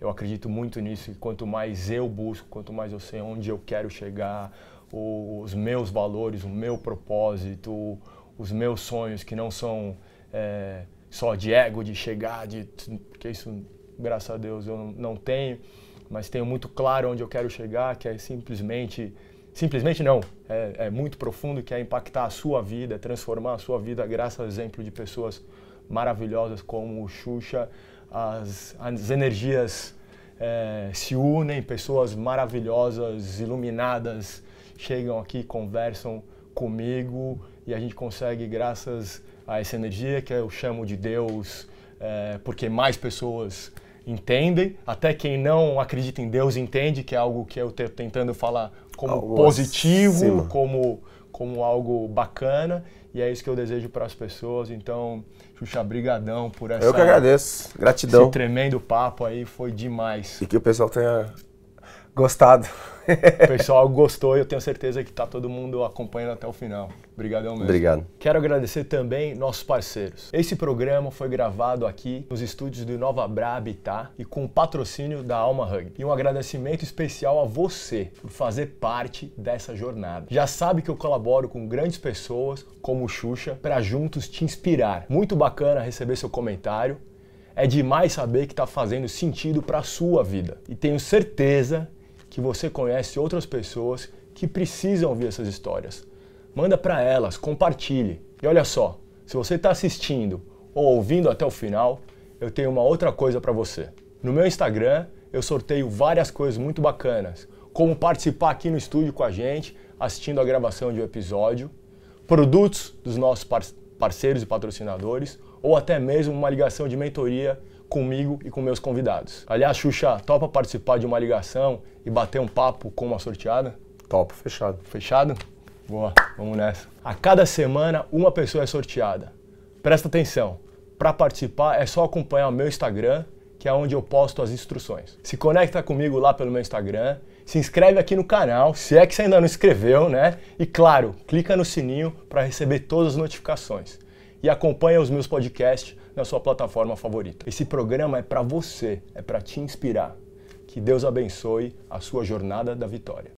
eu acredito muito nisso, quanto mais eu busco, quanto mais eu sei onde eu quero chegar, os meus valores, o meu propósito, os meus sonhos, que não são é, só de ego, de chegar, de, porque isso, graças a Deus, eu não tenho, mas tenho muito claro onde eu quero chegar, que é simplesmente simplesmente não, é, é, muito profundo, que é impactar a sua vida, transformar a sua vida graças ao exemplo de pessoas maravilhosas como o Xuxa, as, as energias é, se unem, pessoas maravilhosas, iluminadas, chegam aqui, conversam comigo e a gente consegue, graças a essa energia que eu chamo de Deus, é, porque mais pessoas entendem, até quem não acredita em Deus entende, que é algo que eu estou tentando falar como algo positivo, como, como algo bacana, e é isso que eu desejo para as pessoas. Então, Xuxa, brigadão por essa... Eu que agradeço. Gratidão. Esse tremendo papo aí foi demais. E que o pessoal tenha gostado o pessoal gostou e eu tenho certeza que está todo mundo acompanhando até o final. Obrigadão mesmo. Obrigado. Quero agradecer também nossos parceiros. Esse programa foi gravado aqui nos estúdios do Nova Bra Habitat tá? e com o patrocínio da Alma Hug. E um agradecimento especial a você por fazer parte dessa jornada. Já sabe que eu colaboro com grandes pessoas como o Xuxa para juntos te inspirar. Muito bacana receber seu comentário. É demais saber que está fazendo sentido para a sua vida. E tenho certeza que você conhece outras pessoas que precisam ouvir essas histórias. Manda para elas, compartilhe. E olha só, se você está assistindo ou ouvindo até o final, eu tenho uma outra coisa para você. No meu Instagram, eu sorteio várias coisas muito bacanas, como participar aqui no estúdio com a gente, assistindo a gravação de um episódio, produtos dos nossos parceiros e patrocinadores, ou até mesmo uma ligação de mentoria comigo e com meus convidados. Aliás, Xuxa, topa participar de uma ligação e bater um papo com uma sorteada? Topo, fechado. Fechado? Boa, vamos nessa. A cada semana, uma pessoa é sorteada. Presta atenção, para participar é só acompanhar o meu Instagram, que é onde eu posto as instruções. Se conecta comigo lá pelo meu Instagram, se inscreve aqui no canal, se é que você ainda não inscreveu, né? E claro, clica no sininho para receber todas as notificações. E acompanha os meus podcasts na sua plataforma favorita. Esse programa é para você, é para te inspirar. Que Deus abençoe a sua jornada da vitória.